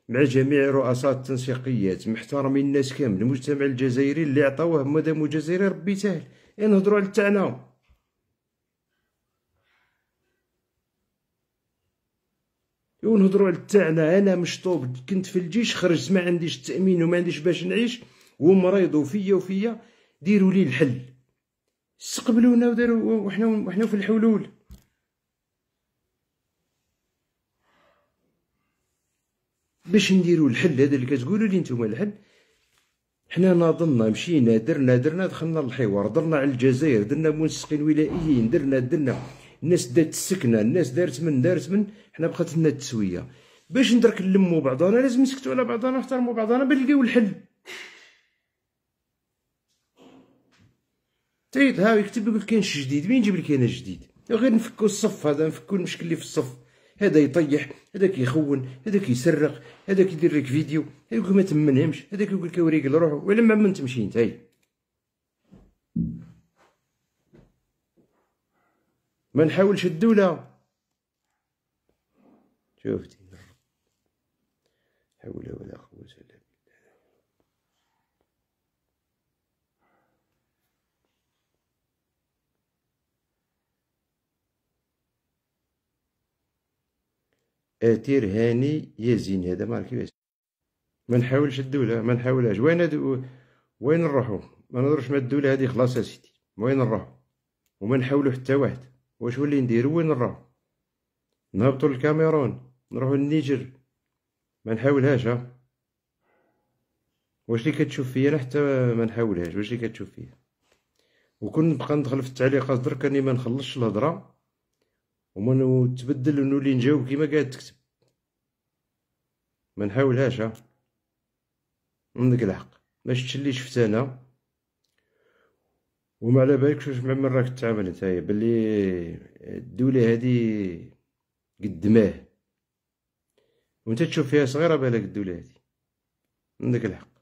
[SPEAKER 1] مع جميع رؤساء التنسيقيات محترمين الناس كامل المجتمع الجزائري اللي عطاوه مدام جزائري ربي سهل إيه نهضروا على تاعنا ونهضروا على تاعنا انا مشطوب كنت في الجيش خرجت ما عنديش التامين وما عنديش باش نعيش وهم فيا وفيا ديروا لي الحل استقبلونا وداروا وحنا وحنا في الحلول باش نديروا الحل هذا اللي كتقولوا لي نتوما الحل حنا ناضلنا مشينا درنا درنا دخلنا الحوار درنا على الجزائر درنا منسقين ولائيين درنا درنا الناس دات السكنه الناس دارت من دارت من حنا بقات لنا التسويه باش ندرك نلمو بعضنا لازم نسكتو على بعضنا نحترمو بعضنا باش نلقاو الحل حتى هاو يكتب يقول شي جديد مين نجيب لك انا جديد غير نفكوا الصف هذا نفكوا المشكل اللي في الصف هذا يطيح هذاك يخون هذاك يسرق هذاك يدير لك فيديو هذاك ما تمنهمش هذاك يقول لك وريق لروحو ولا ما من تمشي انت هاي ما نحاولش الدولة شوفتي حول ولا اثير هاني يزين هذا ما كيفاش ما نحاولش الدوله ما نحاولهاش وين دو... وين نروحو ما نهضرش مع الدوله هذه خلاص يا سيدي وين نروحو وما نحاولوا حتى واحد واش ولي نديرو وين نروحو نهبطو للكاميرون نروحو للنيجر ما نحاولهاش ها واش اللي كتشوف فيا حتى ما نحاولهاش واش اللي كتشوف فيا وكون نبقى ندخل في التعليقات درك اني ما نخلصش الهضره وما تبدل ونولي نجاوب كيما قاعد تكتب ما نحاولهاش ها عندك الحق ما شفتش اللي شفت انا وما على بالك واش مع من راك تتعامل نتايا باللي الدوله هذه ماه وانت تشوف فيها صغيره بالك الدوله هذه عندك الحق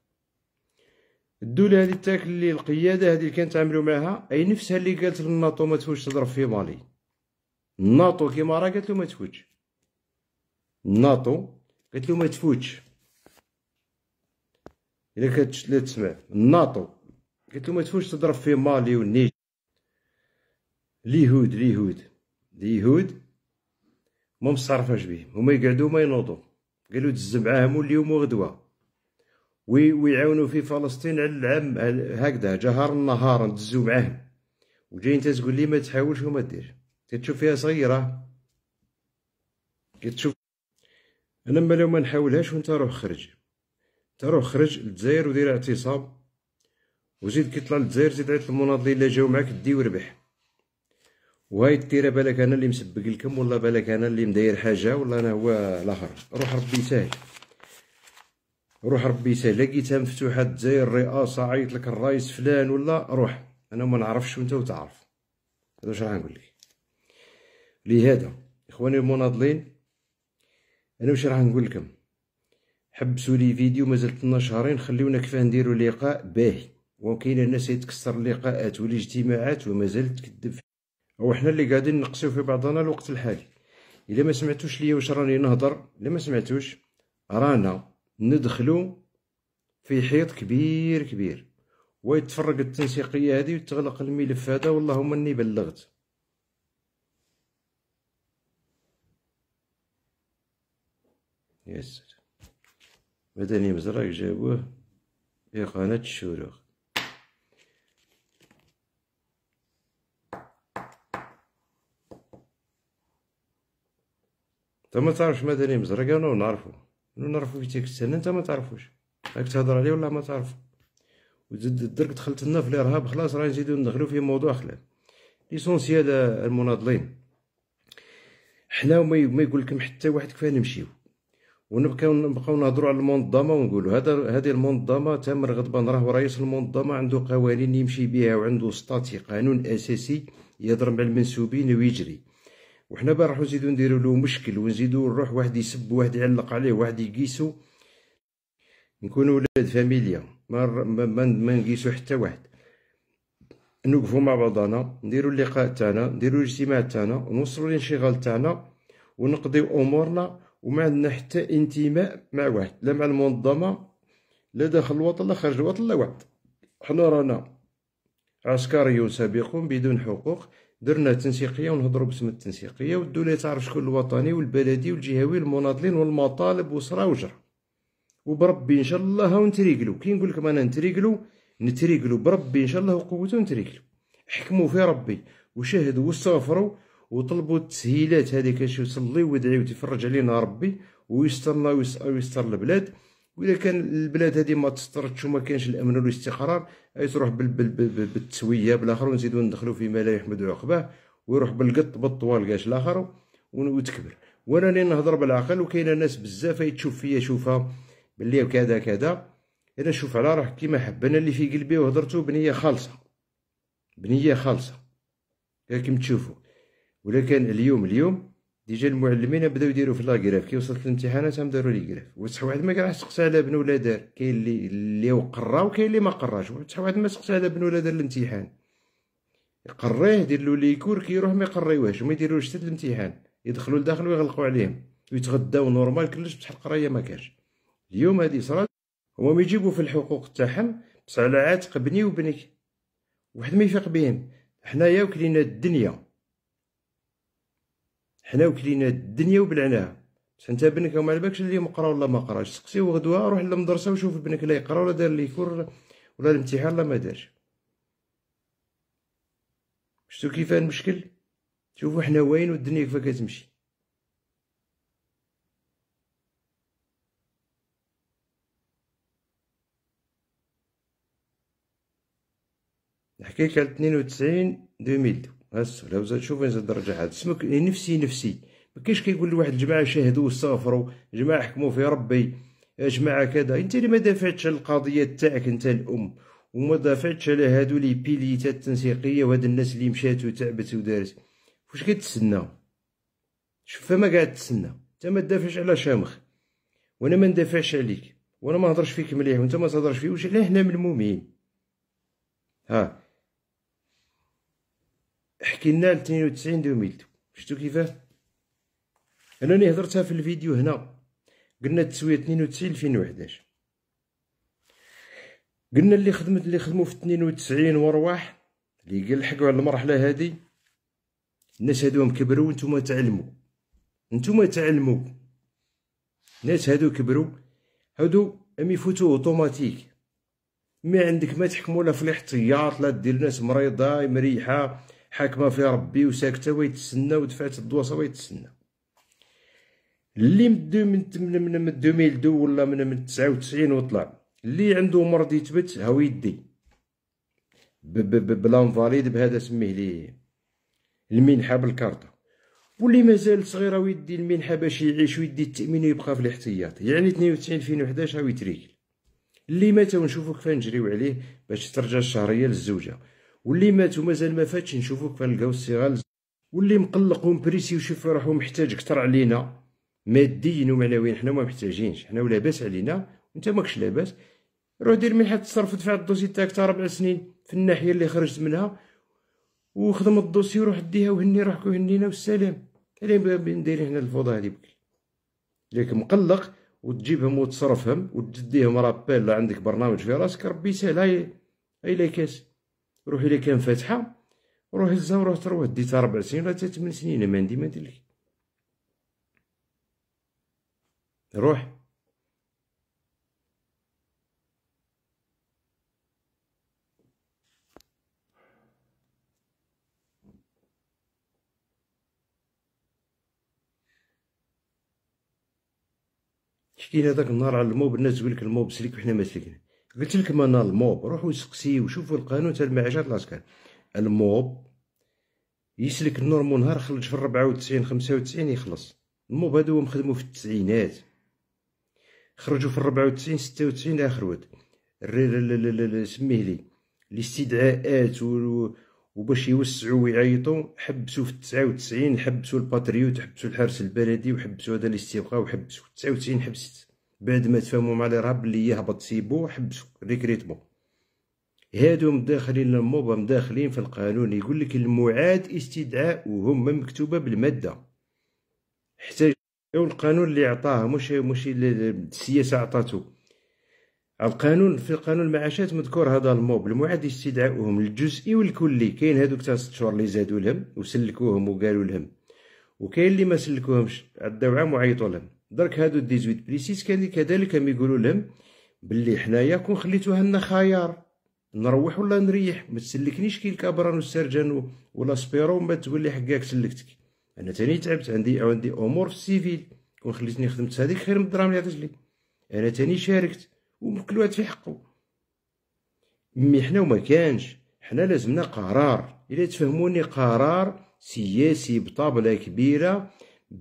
[SPEAKER 1] الدوله هذه تاكل اللي القياده هذه اللي كانت تعاملوا معها اي نفسها اللي قالت لنا ما تفوش تضرب في مالي ناطو كيما راه قالت له ما تفوتش ناطو قالت له ما تفوتش الا كانت لي تسمع ناطو قالت له ما تفوتش تضرب في مالي والنيجر اليهود اليهود اليهود ما مصرفاش بيه هما يقعدوا ما ينوضوا قالوا دز معاهم اليوم وغدوه وي ويعاونوا في فلسطين على العام هكذا جهر النهار ندزو معاهم وجاي انت تقول لي ما تحاولش وما ديرش تشوف فيها صغيره كتشوف انا ما لو ما نحاولهاش وانت روح خرج انت روح خرج للجزائر ودير اعتصاب وزيد كي طلع للجزائر زيد عيط للمناضلين اللي جاو معاك دي وربح وهاي التيره بالك انا اللي مسبق لكم والله بالك انا اللي مداير حاجه والله انا هو الاخر روح ربي يسهل روح ربي يسهل لقيتها مفتوحه الجزائر الرئاسه عيط لك الرئيس فلان ولا روح انا ما نعرفش وانت وتعرف هذا واش راح نقول لك لهذا اخواني المناضلين انا واش راح نقول لكم حبسوا لي فيديو مازال لنا شهرين خليونا كيفاه نديروا لقاء باهي وكاين الناس يتكسر اللقاءات والاجتماعات ومازال تكذب او حنا اللي قاعدين نقصيو في بعضنا الوقت الحالي الا ما سمعتوش ليا واش راني نهضر الا ما سمعتوش رانا ندخلو في حيط كبير كبير ويتفرق التنسيقيه هذه ويتغلق الملف هذا ما اني بلغت يسر بدني مزرعك جابوه في قناة الشروق انت ما تعرفش مدني مزرق انا نعرفو انا نعرفو في تلك السنه انت ما تعرفوش راك تهضر عليه ولا ما تعرفو وزد الدرك دخلت لنا في الارهاب خلاص راه نزيدو ندخلو في موضوع خلاف ليسونسيال المناضلين حنا وما يقولكم حتى واحد كفاه نمشيو ونبقاو نبقاو نهضروا على المنظمه ونقولوا هذا هذه المنظمه تامر غضبان راه رئيس المنظمه عنده قوانين يمشي بها وعنده سطاتي قانون اساسي يضرب على المنسوبين ويجري وحنا بقى راحو نزيدو نديرو له مشكل ونزيدو نروح واحد يسب واحد يعلق عليه واحد يقيسو نكونوا ولاد فاميليا ما ما, ما نقيسو حتى واحد نوقفو مع بعضنا نديرو اللقاء تاعنا نديرو الاجتماع تاعنا ونوصلو للانشغال تاعنا ونقضيو امورنا وما عندنا حتى انتماء مع واحد لا مع المنظمه لا داخل الوطن لا خارج الوطن لا واحد حنا رانا عسكريون سابقون بدون حقوق درنا تنسيقيه ونهضروا باسم التنسيقيه والدوله تعرف شكون الوطني والبلدي والجهوي والمناضلين والمطالب وصرا وجرا وبربي ان شاء الله ونتريقلو كي نقول لكم انا نتريقلو نتريقلو بربي ان شاء الله وقوته نتريقلو حكموا في ربي وشهدوا واستغفروا وطلبوا التسهيلات هذيك اش يوصل ويدعي ويتفرج علينا ربي ويستر ويستر البلاد وإذا كان البلاد هذه ما تسترتش وما كانش الأمن والاستقرار أي تروح بالتسوية بالآخر ونزيدو ندخلو ما لا يحمد عقباه ويروح بالقط بالطوال كاش الآخر وتكبر وأنا اللي نهضر بالعقل وكاينة ناس بزاف تشوف فيا شوفها بلي كذا كذا أنا شوف على راح كيما حب أنا اللي في قلبي وهضرتو بنية خالصة بنية خالصة كيما تشوفوا ولا كان اليوم اليوم ديجا المعلمين بداو يديروا في لاكراف كي وصلت الامتحانات هم داروا لي كراف وصح واحد ما كان سقسى على بنو ولا دار كاين اللي اللي قرا وكاين اللي ما قراش وصح واحد ما سقسى على بنو ولا دار الامتحان يقريه دير له ليكور كي يروح ما يقريوهش وما يديروش حتى الامتحان يدخلوا لداخل ويغلقوا عليهم ويتغداو نورمال كلش بصح القرايه ما كاش اليوم هذه صرات هما يجيبوا في الحقوق تاعهم بصح على عاتق بني وبنك واحد ما يفيق بهم حنايا وكلينا الدنيا حنا وكلينا الدنيا وبلعناها بصح انت بنك ما بالكش اليوم قرا ولا ما قراش سقسيه غدوه روح للمدرسه وشوف بنك لا يقرا ولا دار كور ولا الامتحان لا ما دارش شتو كيف المشكل شوفوا حنا وين والدنيا كيف كتمشي نحكيك على 92 2002 ها السهله وزاد شوف زاد الدرجه هاد اسمك إيه، نفسي نفسي ما كاينش كيقول لواحد الجماعه شاهدوا واستغفروا جماعه حكموا في ربي يا جماعه كذا انت اللي ما دافعتش على القضيه تاعك انت الام وما دافعتش على هادو لي بيليتات التنسيقيه وهاد الناس اللي مشات وتعبت ودارت واش كتسنى شوف فما قاعد تسنى انت ما دافعش على شامخ وانا ما ندافعش عليك وانا ما هضرش فيك مليح وانت ما تهضرش فيه واش علاه هنا ملمومين ها حكي لنا 92 2002 شفتو كيفاه انا اللي هضرتها في الفيديو هنا قلنا التسويه 92 2011 قلنا اللي خدمت اللي خدموا في 92 وارواح اللي قال لحقوا على المرحله هذه الناس هادو كبروا وانتم تعلموا انتم تعلموا الناس هادو كبروا هادو ام يفوتوا اوتوماتيك ما عندك ما تحكموا لا في الاحتياط لا دير ناس مريضه مريحه حاكمه فيها ربي وساكته ويتسنى ودفعت الدواسه ويتسنى اللي من من من من 2002 ولا من من 99 وطلع اللي عنده مرض يثبت هاو يدي بلانفاليد بهذا سميه لي المنحه بالكارطه واللي مازال هاو يدي المنحه باش يعيش ويدي التامين ويبقى في الاحتياط يعني 92 2011 هاو يتريكل اللي مات ونشوفو كيف نجريو عليه باش ترجع الشهريه للزوجه واللي ماتوا مازال ما فاتش نشوفوك فنلقاو السيغال واللي مقلق ومبريسي وشوف روحو محتاج كثر علينا ماديا ومعنويا حنا ما محتاجينش حنا ولاباس علينا وانت ماكش لاباس روح دير منحة تصرف ودفع الدوسي تاعك تاع ربع سنين في الناحية اللي خرجت منها وخدم الدوسي وروح ديها وهني روحك وهنينا والسلام كاين دايرين هنا الفوضى هادي بكري ياك مقلق وتجيبهم وتصرفهم وتديهم رابيل عندك برنامج في راسك ربي يسهل هاي هاي لا كاس روح الا كان فاتحه روح الزا وروح تروح ديتها ربع سنين ولا تمن سنين ما عندي ما ندير لك روح شكينا هذاك النهار الموب بالناس تقول لك الموب سليك وحنا ما سليكناش قلت لكم انا الموب روحوا سقسيو وشوفوا القانون تاع المعاشات العسكر الموب يسلك النور نهار خرج في 94 وتسعين وتسعين يخلص الموب هادو مخدمو خدمو في التسعينات خرجوا في 94 وتسعين وتسعين آخر ود سميه لي الاستدعاءات وباش يوسعوا ويعيطوا حبسوا في 99 وتسعين حبسوا الباتريوت حبسوا الحارس البلدي وحبسوا هذا الاستبقاء وحبسوا 99 وتسعين حبست بعد ما تفهموا مع الارهاب اللي يهبط سيبو حبسو ريكريتمون هادو مداخلين للموبا مداخلين في القانون يقول لك المعاد استدعاء وهم مكتوبه بالماده احتاج القانون اللي عطاه مش مش السياسه عطاتو القانون في قانون المعاشات مذكور هذا الموب المعاد استدعاؤهم الجزئي والكلي كاين هذوك تاع ست شهور اللي زادوا لهم وسلكوهم وقالوا لهم وكاين اللي ما سلكوهمش عداو عام وعيطوا لهم درك هادو 18 بريسيس كان كذلك هم يقولوا لهم بلي حنايا كون خليتوها لنا خيار نروح ولا نريح ما تسلكنيش كي الكابران والسرجان ولا سبيرو ما تولي حقاك سلكتك انا تاني تعبت عندي عندي امور في السيفيل كون خليتني خدمت هذيك خير من الدراهم اللي عطيت لي انا تاني شاركت وكل واحد في حقه مي حنا وما كانش حنا لازمنا قرار الا تفهموني قرار سياسي بطابله كبيره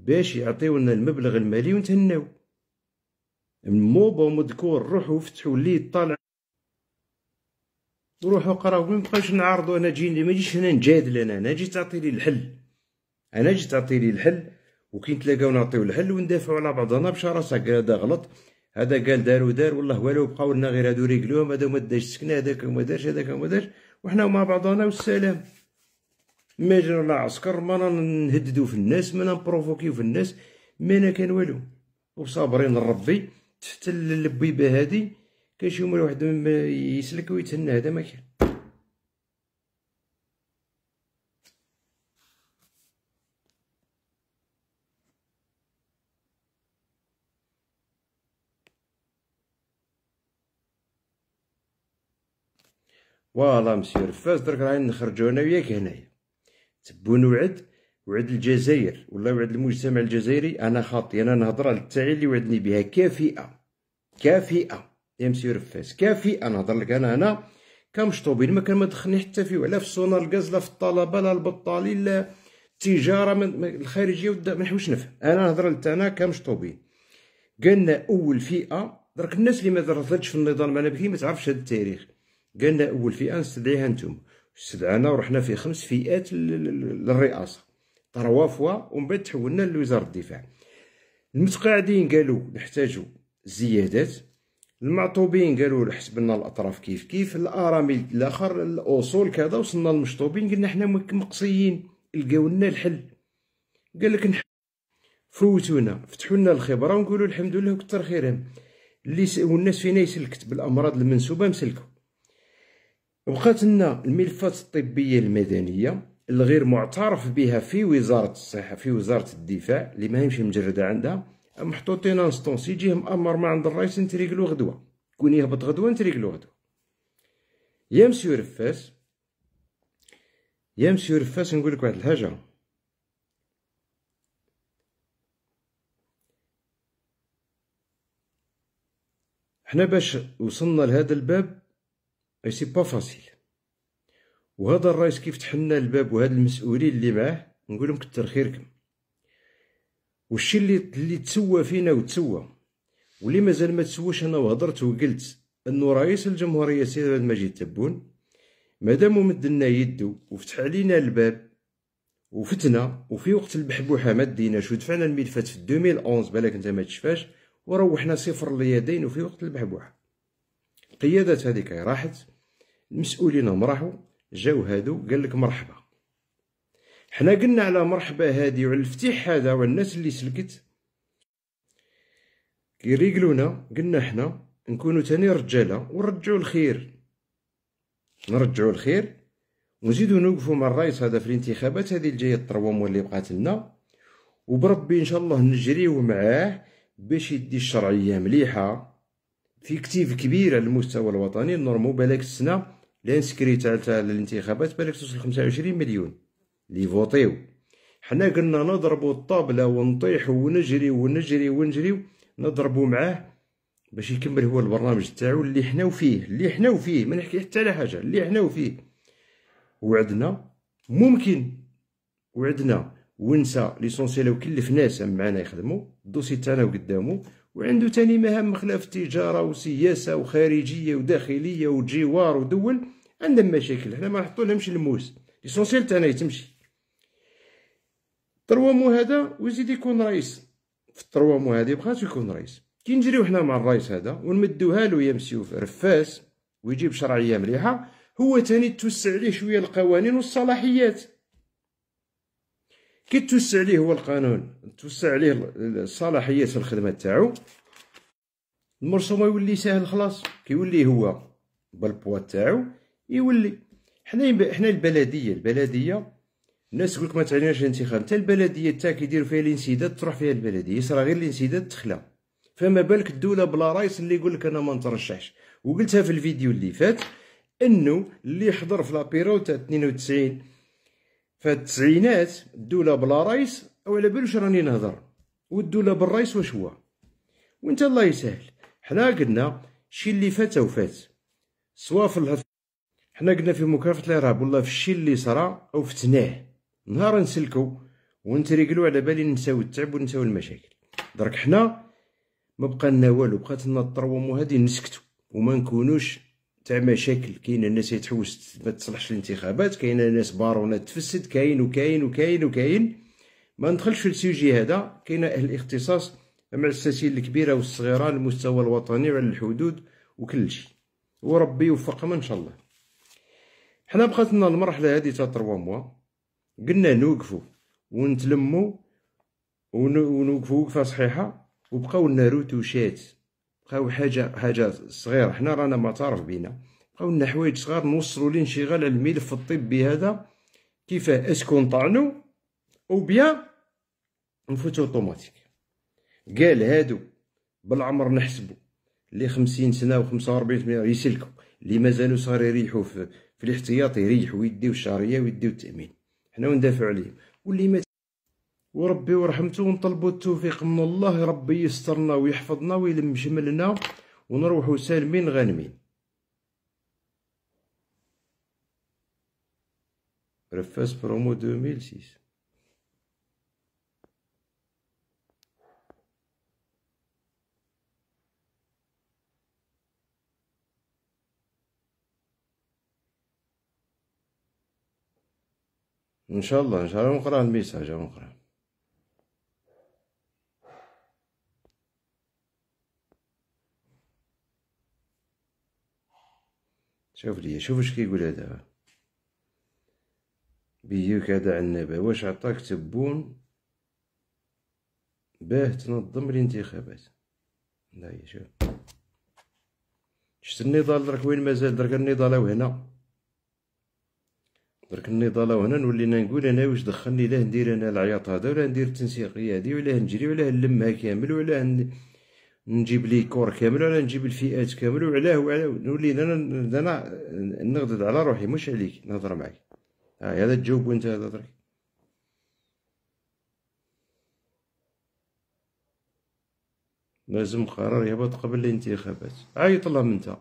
[SPEAKER 1] باش يعطيونا المبلغ المالي ونتهناو الموبا ومذكور روحوا فتحوا لي طالع روحوا قراو ما بقاش نعارضوا انا جيني ما جيتش هنا نجادل انا انا جيت تعطيلي الحل انا جيت تعطيلي الحل وكي نتلاقاو نعطيو الحل وندافعوا على بعضنا بشراسه قال هذا غلط هذا قال دار ودار والله والو بقاو لنا غير هادو ريكلوهم هذا ما داش سكنه هذاك وما دارش هذاك وما دارش وحنا مع بعضنا والسلام ما لا عسكر ما نهددو في الناس ما نبروفوكيو في الناس ما انا كان والو وصابرين لربي تفتل اللبيبه هادي كاين يوم الواحد يسلك ويتهنى هذا ما كان فوالا مسيو رفاز درك راهي نخرجو انا وياك هنايا تبون وعد وعد الجزائر ولا وعد المجتمع الجزائري انا خاطي انا نهضر على التعي اللي وعدني بها كافئه كافئه يا مسيو رفاس كافئه نهضر لك انا هنا كمشطوبين ما كان ما دخلني حتى في لا في الصونا الغاز لا في الطلبه لا البطالين لا التجاره من الخارجيه ما نحوش نفهم انا نهضر انا كمشطوبين قالنا اول فئه درك الناس اللي ما درتش في النضال معنا بكي ما تعرفش هذا التاريخ قالنا اول فئه نستدعيها نتوما استدعانا ورحنا في خمس فئات للرئاسه طروا فوا ومن بعد تحولنا لوزاره الدفاع المتقاعدين قالوا نحتاجوا زيادات المعطوبين قالوا حسبنا الاطراف كيف كيف الارامل الاخر الاصول كذا وصلنا للمشطوبين قلنا حنا مقصيين لقاو لنا الحل قال لك فوتونا فتحوا لنا الخبره ونقولوا الحمد لله كثر خيرهم اللي والناس فينا يسلكت بالامراض المنسوبه مسلكوا بقات لنا الملفات الطبيه المدنيه الغير معترف بها في وزاره الصحه في وزاره الدفاع اللي يمشي مجرده عندها محطوطين انستونس يجيه مامر ما عند الرئيس نتريكلو غدوه كون يهبط غدوه نتريكلو غدوه يا مسيو رفاس يا مسيو رفاس نقول لك واحد الحاجه حنا باش وصلنا لهذا الباب اي سي با فاسيل وهذا الرئيس كيف تحنا الباب وهاد المسؤولين اللي معاه نقول لهم كتر خيركم والشي اللي اللي تسوى فينا وتسوى واللي مازال ما تسواش انا وهضرت وقلت انه رئيس الجمهوريه السيد عبد المجيد تبون مادام لنا يدو وفتح علينا الباب وفتنا وفي وقت البحبوحه ما ديناش ودفعنا الملفات في 2011 بالك انت ما تشفاش وروحنا صفر اليدين وفي وقت البحبوحه قيادة هذيك راحت المسؤولين هم راحوا جاو هادو قال لك مرحبا حنا قلنا على مرحبا هادي وعلى الفتيح هذا وعلى الناس اللي سلكت كيريقلونا قلنا حنا نكونوا تاني رجاله ونرجعوا الخير نرجعوا الخير ونزيدو نوقفوا مع الرئيس هذا في الانتخابات هذه الجايه الطروام اللي بقات لنا وبربي ان شاء الله نجريو معاه باش يدي الشرعيه مليحه في كتيف كبيره للمستوى الوطني نورمو بالك السنه لانسكري تاع تاع الانتخابات بالك توصل 25 مليون لي فوطيو حنا قلنا نضربوا الطابله ونطيح ونجري ونجري ونجري نضربوا معاه باش يكمل هو البرنامج تاعو اللي حنا وفيه اللي حنا وفيه ما نحكي حتى على حاجه اللي حنا وفيه وعدنا ممكن وعدنا ونسى ليسونسيال وكلف ناس معانا يخدموا الدوسي تاعنا قدامو وعنده تاني مهام مخلاف تجارة وسياسة وخارجية وداخلية وجوار ودول عندهم مشاكل هنا ما نحطو لهمش الموس ليسونسيال تاعنا تمشي مو هذا ويزيد يكون رئيس في مو هذه بغاتو يكون رئيس كي نجريو حنا مع الرئيس هذا ونمدوها له يا مسيوف رفاس ويجيب شرعيه مليحه هو تاني توسع عليه شويه القوانين والصلاحيات كي توسع عليه هو القانون توسع عليه صلاحيات الخدمه تاعو المرسوم يولي ساهل خلاص كيولي هو بالبوا تاعو يولي حنا حنا البلديه البلديه الناس يقولك ما تعنيناش الانتخاب حتى البلديه تاع كيديروا فيها الانسداد تروح فيها البلديه يصرا غير الانسداد تخلى فما بالك الدوله بلا رايس اللي يقولك انا ما نترشحش وقلتها في الفيديو اللي فات انه اللي حضر في لابيرو تاع 92 في التسعينات الدوله بلا رئيس او على بالوش راني نهضر والدوله بالرئيس واش هو وانت الله يسهل حنا قلنا شي اللي فات او فات سوا في الهف... حنا قلنا في مكافحه الارهاب والله في الشي اللي صرا او فتناه نهار نسلكو ونتريقلو على بالي نساو التعب ونساو المشاكل درك حنا ما بقى لنا والو بقات لنا الثروه هادي نسكتو وما نكونوش تاع مشاكل كاين الناس يتحوس ما تصلحش الانتخابات كاين الناس بارونات تفسد كاين وكاين وكاين وكاين ما ندخلش في السوجي هذا كاين اهل الاختصاص مع السلاسل الكبيره والصغيره على المستوى الوطني وعلى الحدود وكلشي وربي يوفقهم ان شاء الله حنا لنا المرحله هذه تاع 3 موا قلنا نوقفوا ونتلموا ونوقفوا وقفه صحيحه وبقاو لنا روتوشات بقاو حاجه حاجه صغيره حنا رانا معترف بينا بقاو لنا حوايج صغار نوصلوا لانشغال على الملف الطبي هذا كيفاه اسكون طعنو او بيان نفوتو اوتوماتيك قال هادو بالعمر نحسبو لي خمسين سنه و خمسة سنه ثمانية يسلكو اللي مازالو صغار يريحو في, في الاحتياط يريحو يديو الشهريه ويديو التامين حنا ندافعو عليهم واللي ما وربي ورحمته ونطلبوا التوفيق من الله ربي يسترنا ويحفظنا ويلم جملنا ونروحوا سالمين غانمين رفاس برومو 2006 ان شاء الله ان شاء الله نقرا الميساج نقرا شوف ليا شوف كيقول كيقولها دابا بيوك هذا عنابه واش عطاك تبون باه تنظم الانتخابات لا يا شوف شفت النضال درك وين مازال درك النضال هنا درك النضال هنا نولينا نقول انا واش دخلني لا ندير انا العياط هذا ولا ندير التنسيقيه هذه ولا نجري ولا نلمها كامل ولا ندير نجيب لي كور كامل ولا نجيب الفئات كامل وعلاه وعلاه نولي انا انا نغضض على روحي مش عليك نهضر معاك ها آه هذا تجاوب وانت هذا درك لازم قرار يهبط قبل الانتخابات عيط لهم انت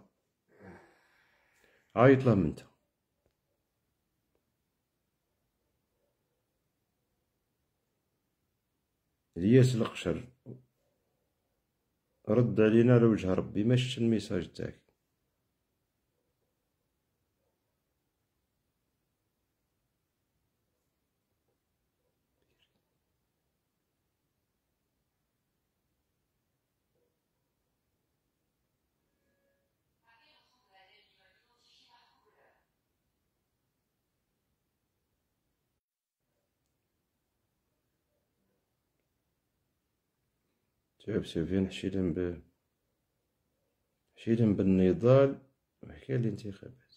[SPEAKER 1] عيط لهم انت الياس القشر رد علينا على وجه ربي ما شفت الميساج تاعك الشباب سفيان ب حشيلهم بالنضال وحكاية الانتخابات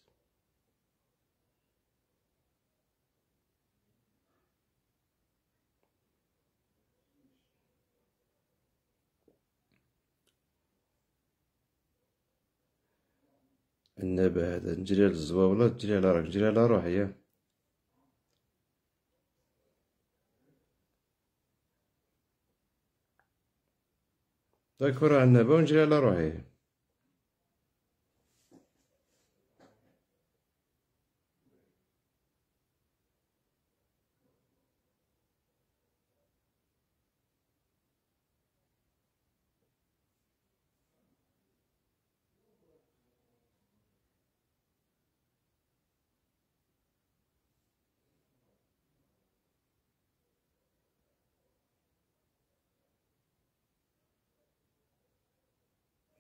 [SPEAKER 1] النبى هذا نجري على الزواولات نجري على راك نجري على روحي داك راه عندنا على روحي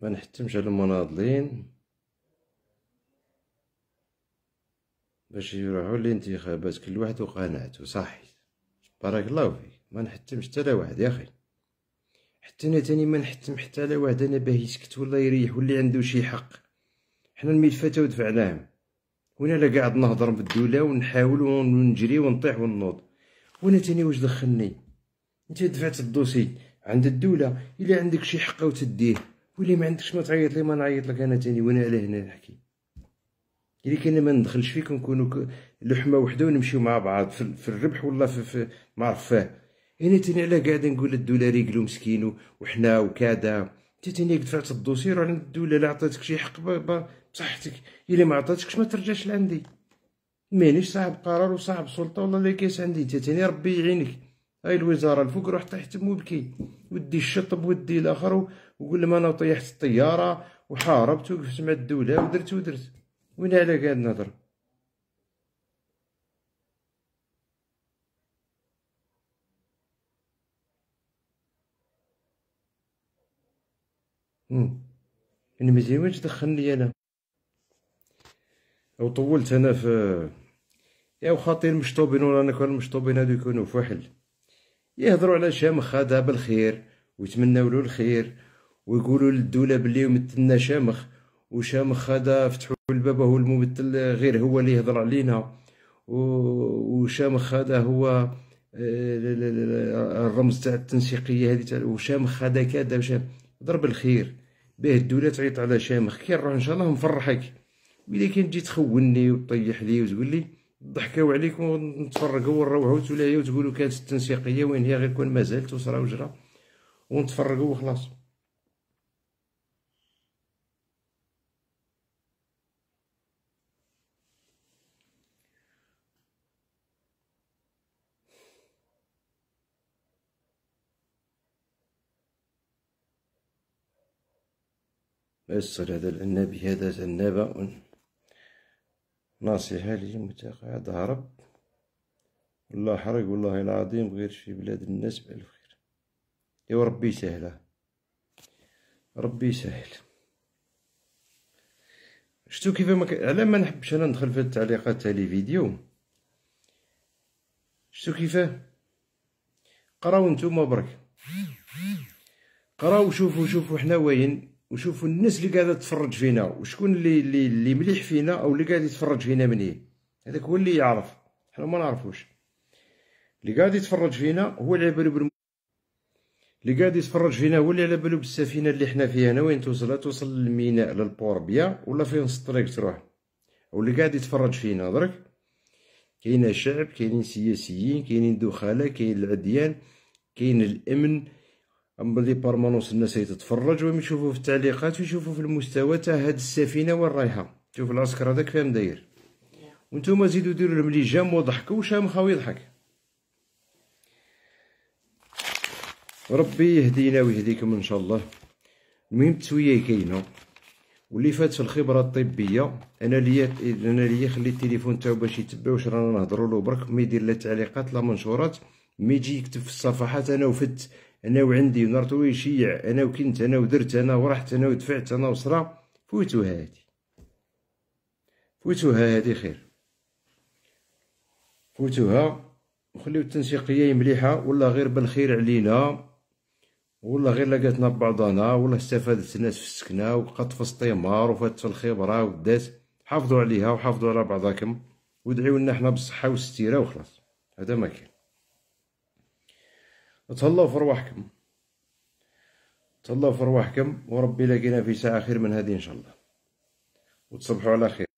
[SPEAKER 1] ما نحتمش على المناضلين باش يروحوا للانتخابات كل واحد وقناعته صحي بارك الله فيك ما نحتمش حتى واحد يا اخي حتى انا تاني ما نحتم حتى لا واحد انا باه يسكت ولا يريح واللي عنده شي حق حنا الملفات ودفعناهم وانا لا قاعد نهضر بالدوله ونحاول ونجري ونطيح ونوض وانا تاني واش دخلني انت دفعت الدوسي عند الدوله الا عندك شي حق وتديه ولي ما عندكش ما تعيط لي ما نعيط لك انا تاني وانا على هنا نحكي الا كان ما ندخلش فيك ونكونوا لحمه وحده ونمشيو مع بعض في, الربح ولا في, في مع انا تاني على قاعد نقول الدولار يقلو مسكين وحنا وكذا انت تاني دفعت الدوسي راه الدوله لا عطاتك شي حق بصحتك الا ما عطاتكش ما ترجعش لعندي مانيش صاحب قرار وصاحب سلطه والله لا كاس عندي انت تاني ربي يعينك هاي الوزاره الفوق روح تحت مبكي ودي الشطب ودي الاخر وقول لهم انا طيحت الطياره وحاربت وقفت مع الدوله ودرت ودرت وين على قاعد نهضر انا يعني مزيان واش دخلني انا او طولت انا في يا وخاطي المشطوبين ورانا كان المشطوبين هادو يكونوا فحل يهضروا على شامخ هذا بالخير ويتمناو له الخير ويقولوا للدوله بلي مثلنا شامخ وشامخ هذا فتحوا الباب هو الممثل غير هو اللي يهضر علينا وشامخ هذا هو آه، الرمز تاع التنسيقيه هذه تاع وشامخ هذا كذا وشام ضرب الخير باه الدوله تعيط على شامخ كي نروح ان شاء الله نفرحك وإلا كان تجي تخوني وتطيح لي وتقول لي ضحكوا عليك ونتفرقوا ونروحوا تولايا وتقولوا كانت التنسيقيه وين هي غير كون مازالت وصرا وجرا ونتفرقوا وخلاص أسر هذا النبي هذا النبأ نصيحة لي متقاعد هرب الله حرق والله العظيم غير في بلاد الناس بألف خير يا ربي سهلة ربي سهل شتو كيف ما على ما نحبش انا ندخل في التعليقات تاع لي فيديو شتو كيفاه قراو نتوما برك قراو شوفوا شوفوا حنا وين وشوفوا الناس اللي قاعده تتفرج فينا وشكون اللي اللي, اللي مليح فينا او اللي قاعد يتفرج فينا منين هذاك هو اللي يعرف حنا ما نعرفوش اللي قاعد يتفرج فينا هو اللي على بالو بالم... اللي قاعد يتفرج فينا هو اللي على بالو بالسفينه اللي حنا فيها انا وين توصل توصل للميناء للبوربيا ولا فين الطريق تروح واللي قاعد يتفرج فينا درك كاين الشعب كاينين سياسيين كاينين دخلاء كاين العديان كاين الامن اما لي بارمانونس الناس تتفرج وهم يشوفوا في التعليقات ويشوفوا في المستوى تاع هاد السفينه وين رايحه شوف العسكر هذاك فين داير وانتم زيدوا ديروا لهم لي جام وضحكوا وشام خاو يضحك ربي يهدينا ويهديكم ان شاء الله المهم التسويه كاينه واللي فات في الخبره الطبيه انا ليا انا ليا خليت التليفون تاعو باش يتبع واش رانا نهضروا له برك ما يدير لا تعليقات لا منشورات ما يجي يكتب في الصفحات انا وفدت انا وعندي طويل يشيع انا وكنت انا ودرت انا ورحت انا ودفعت انا وصرا فوتوها هادي فوتوها هادي خير فوتوها وخليو التنسيقيه مليحه ولا غير بالخير علينا والله غير لقاتنا ببعضنا والله استفادت الناس في السكنة وقد في الطمار وفات في الخبرة ودات حافظوا عليها وحافظوا على بعضكم ودعيوا لنا حنا بالصحة والستيرة وخلاص هذا ما كان تهلاو في رواحكم تهلاو في رواحكم وربي يلاقينا في ساعه خير من هذه ان شاء الله وتصبحوا على خير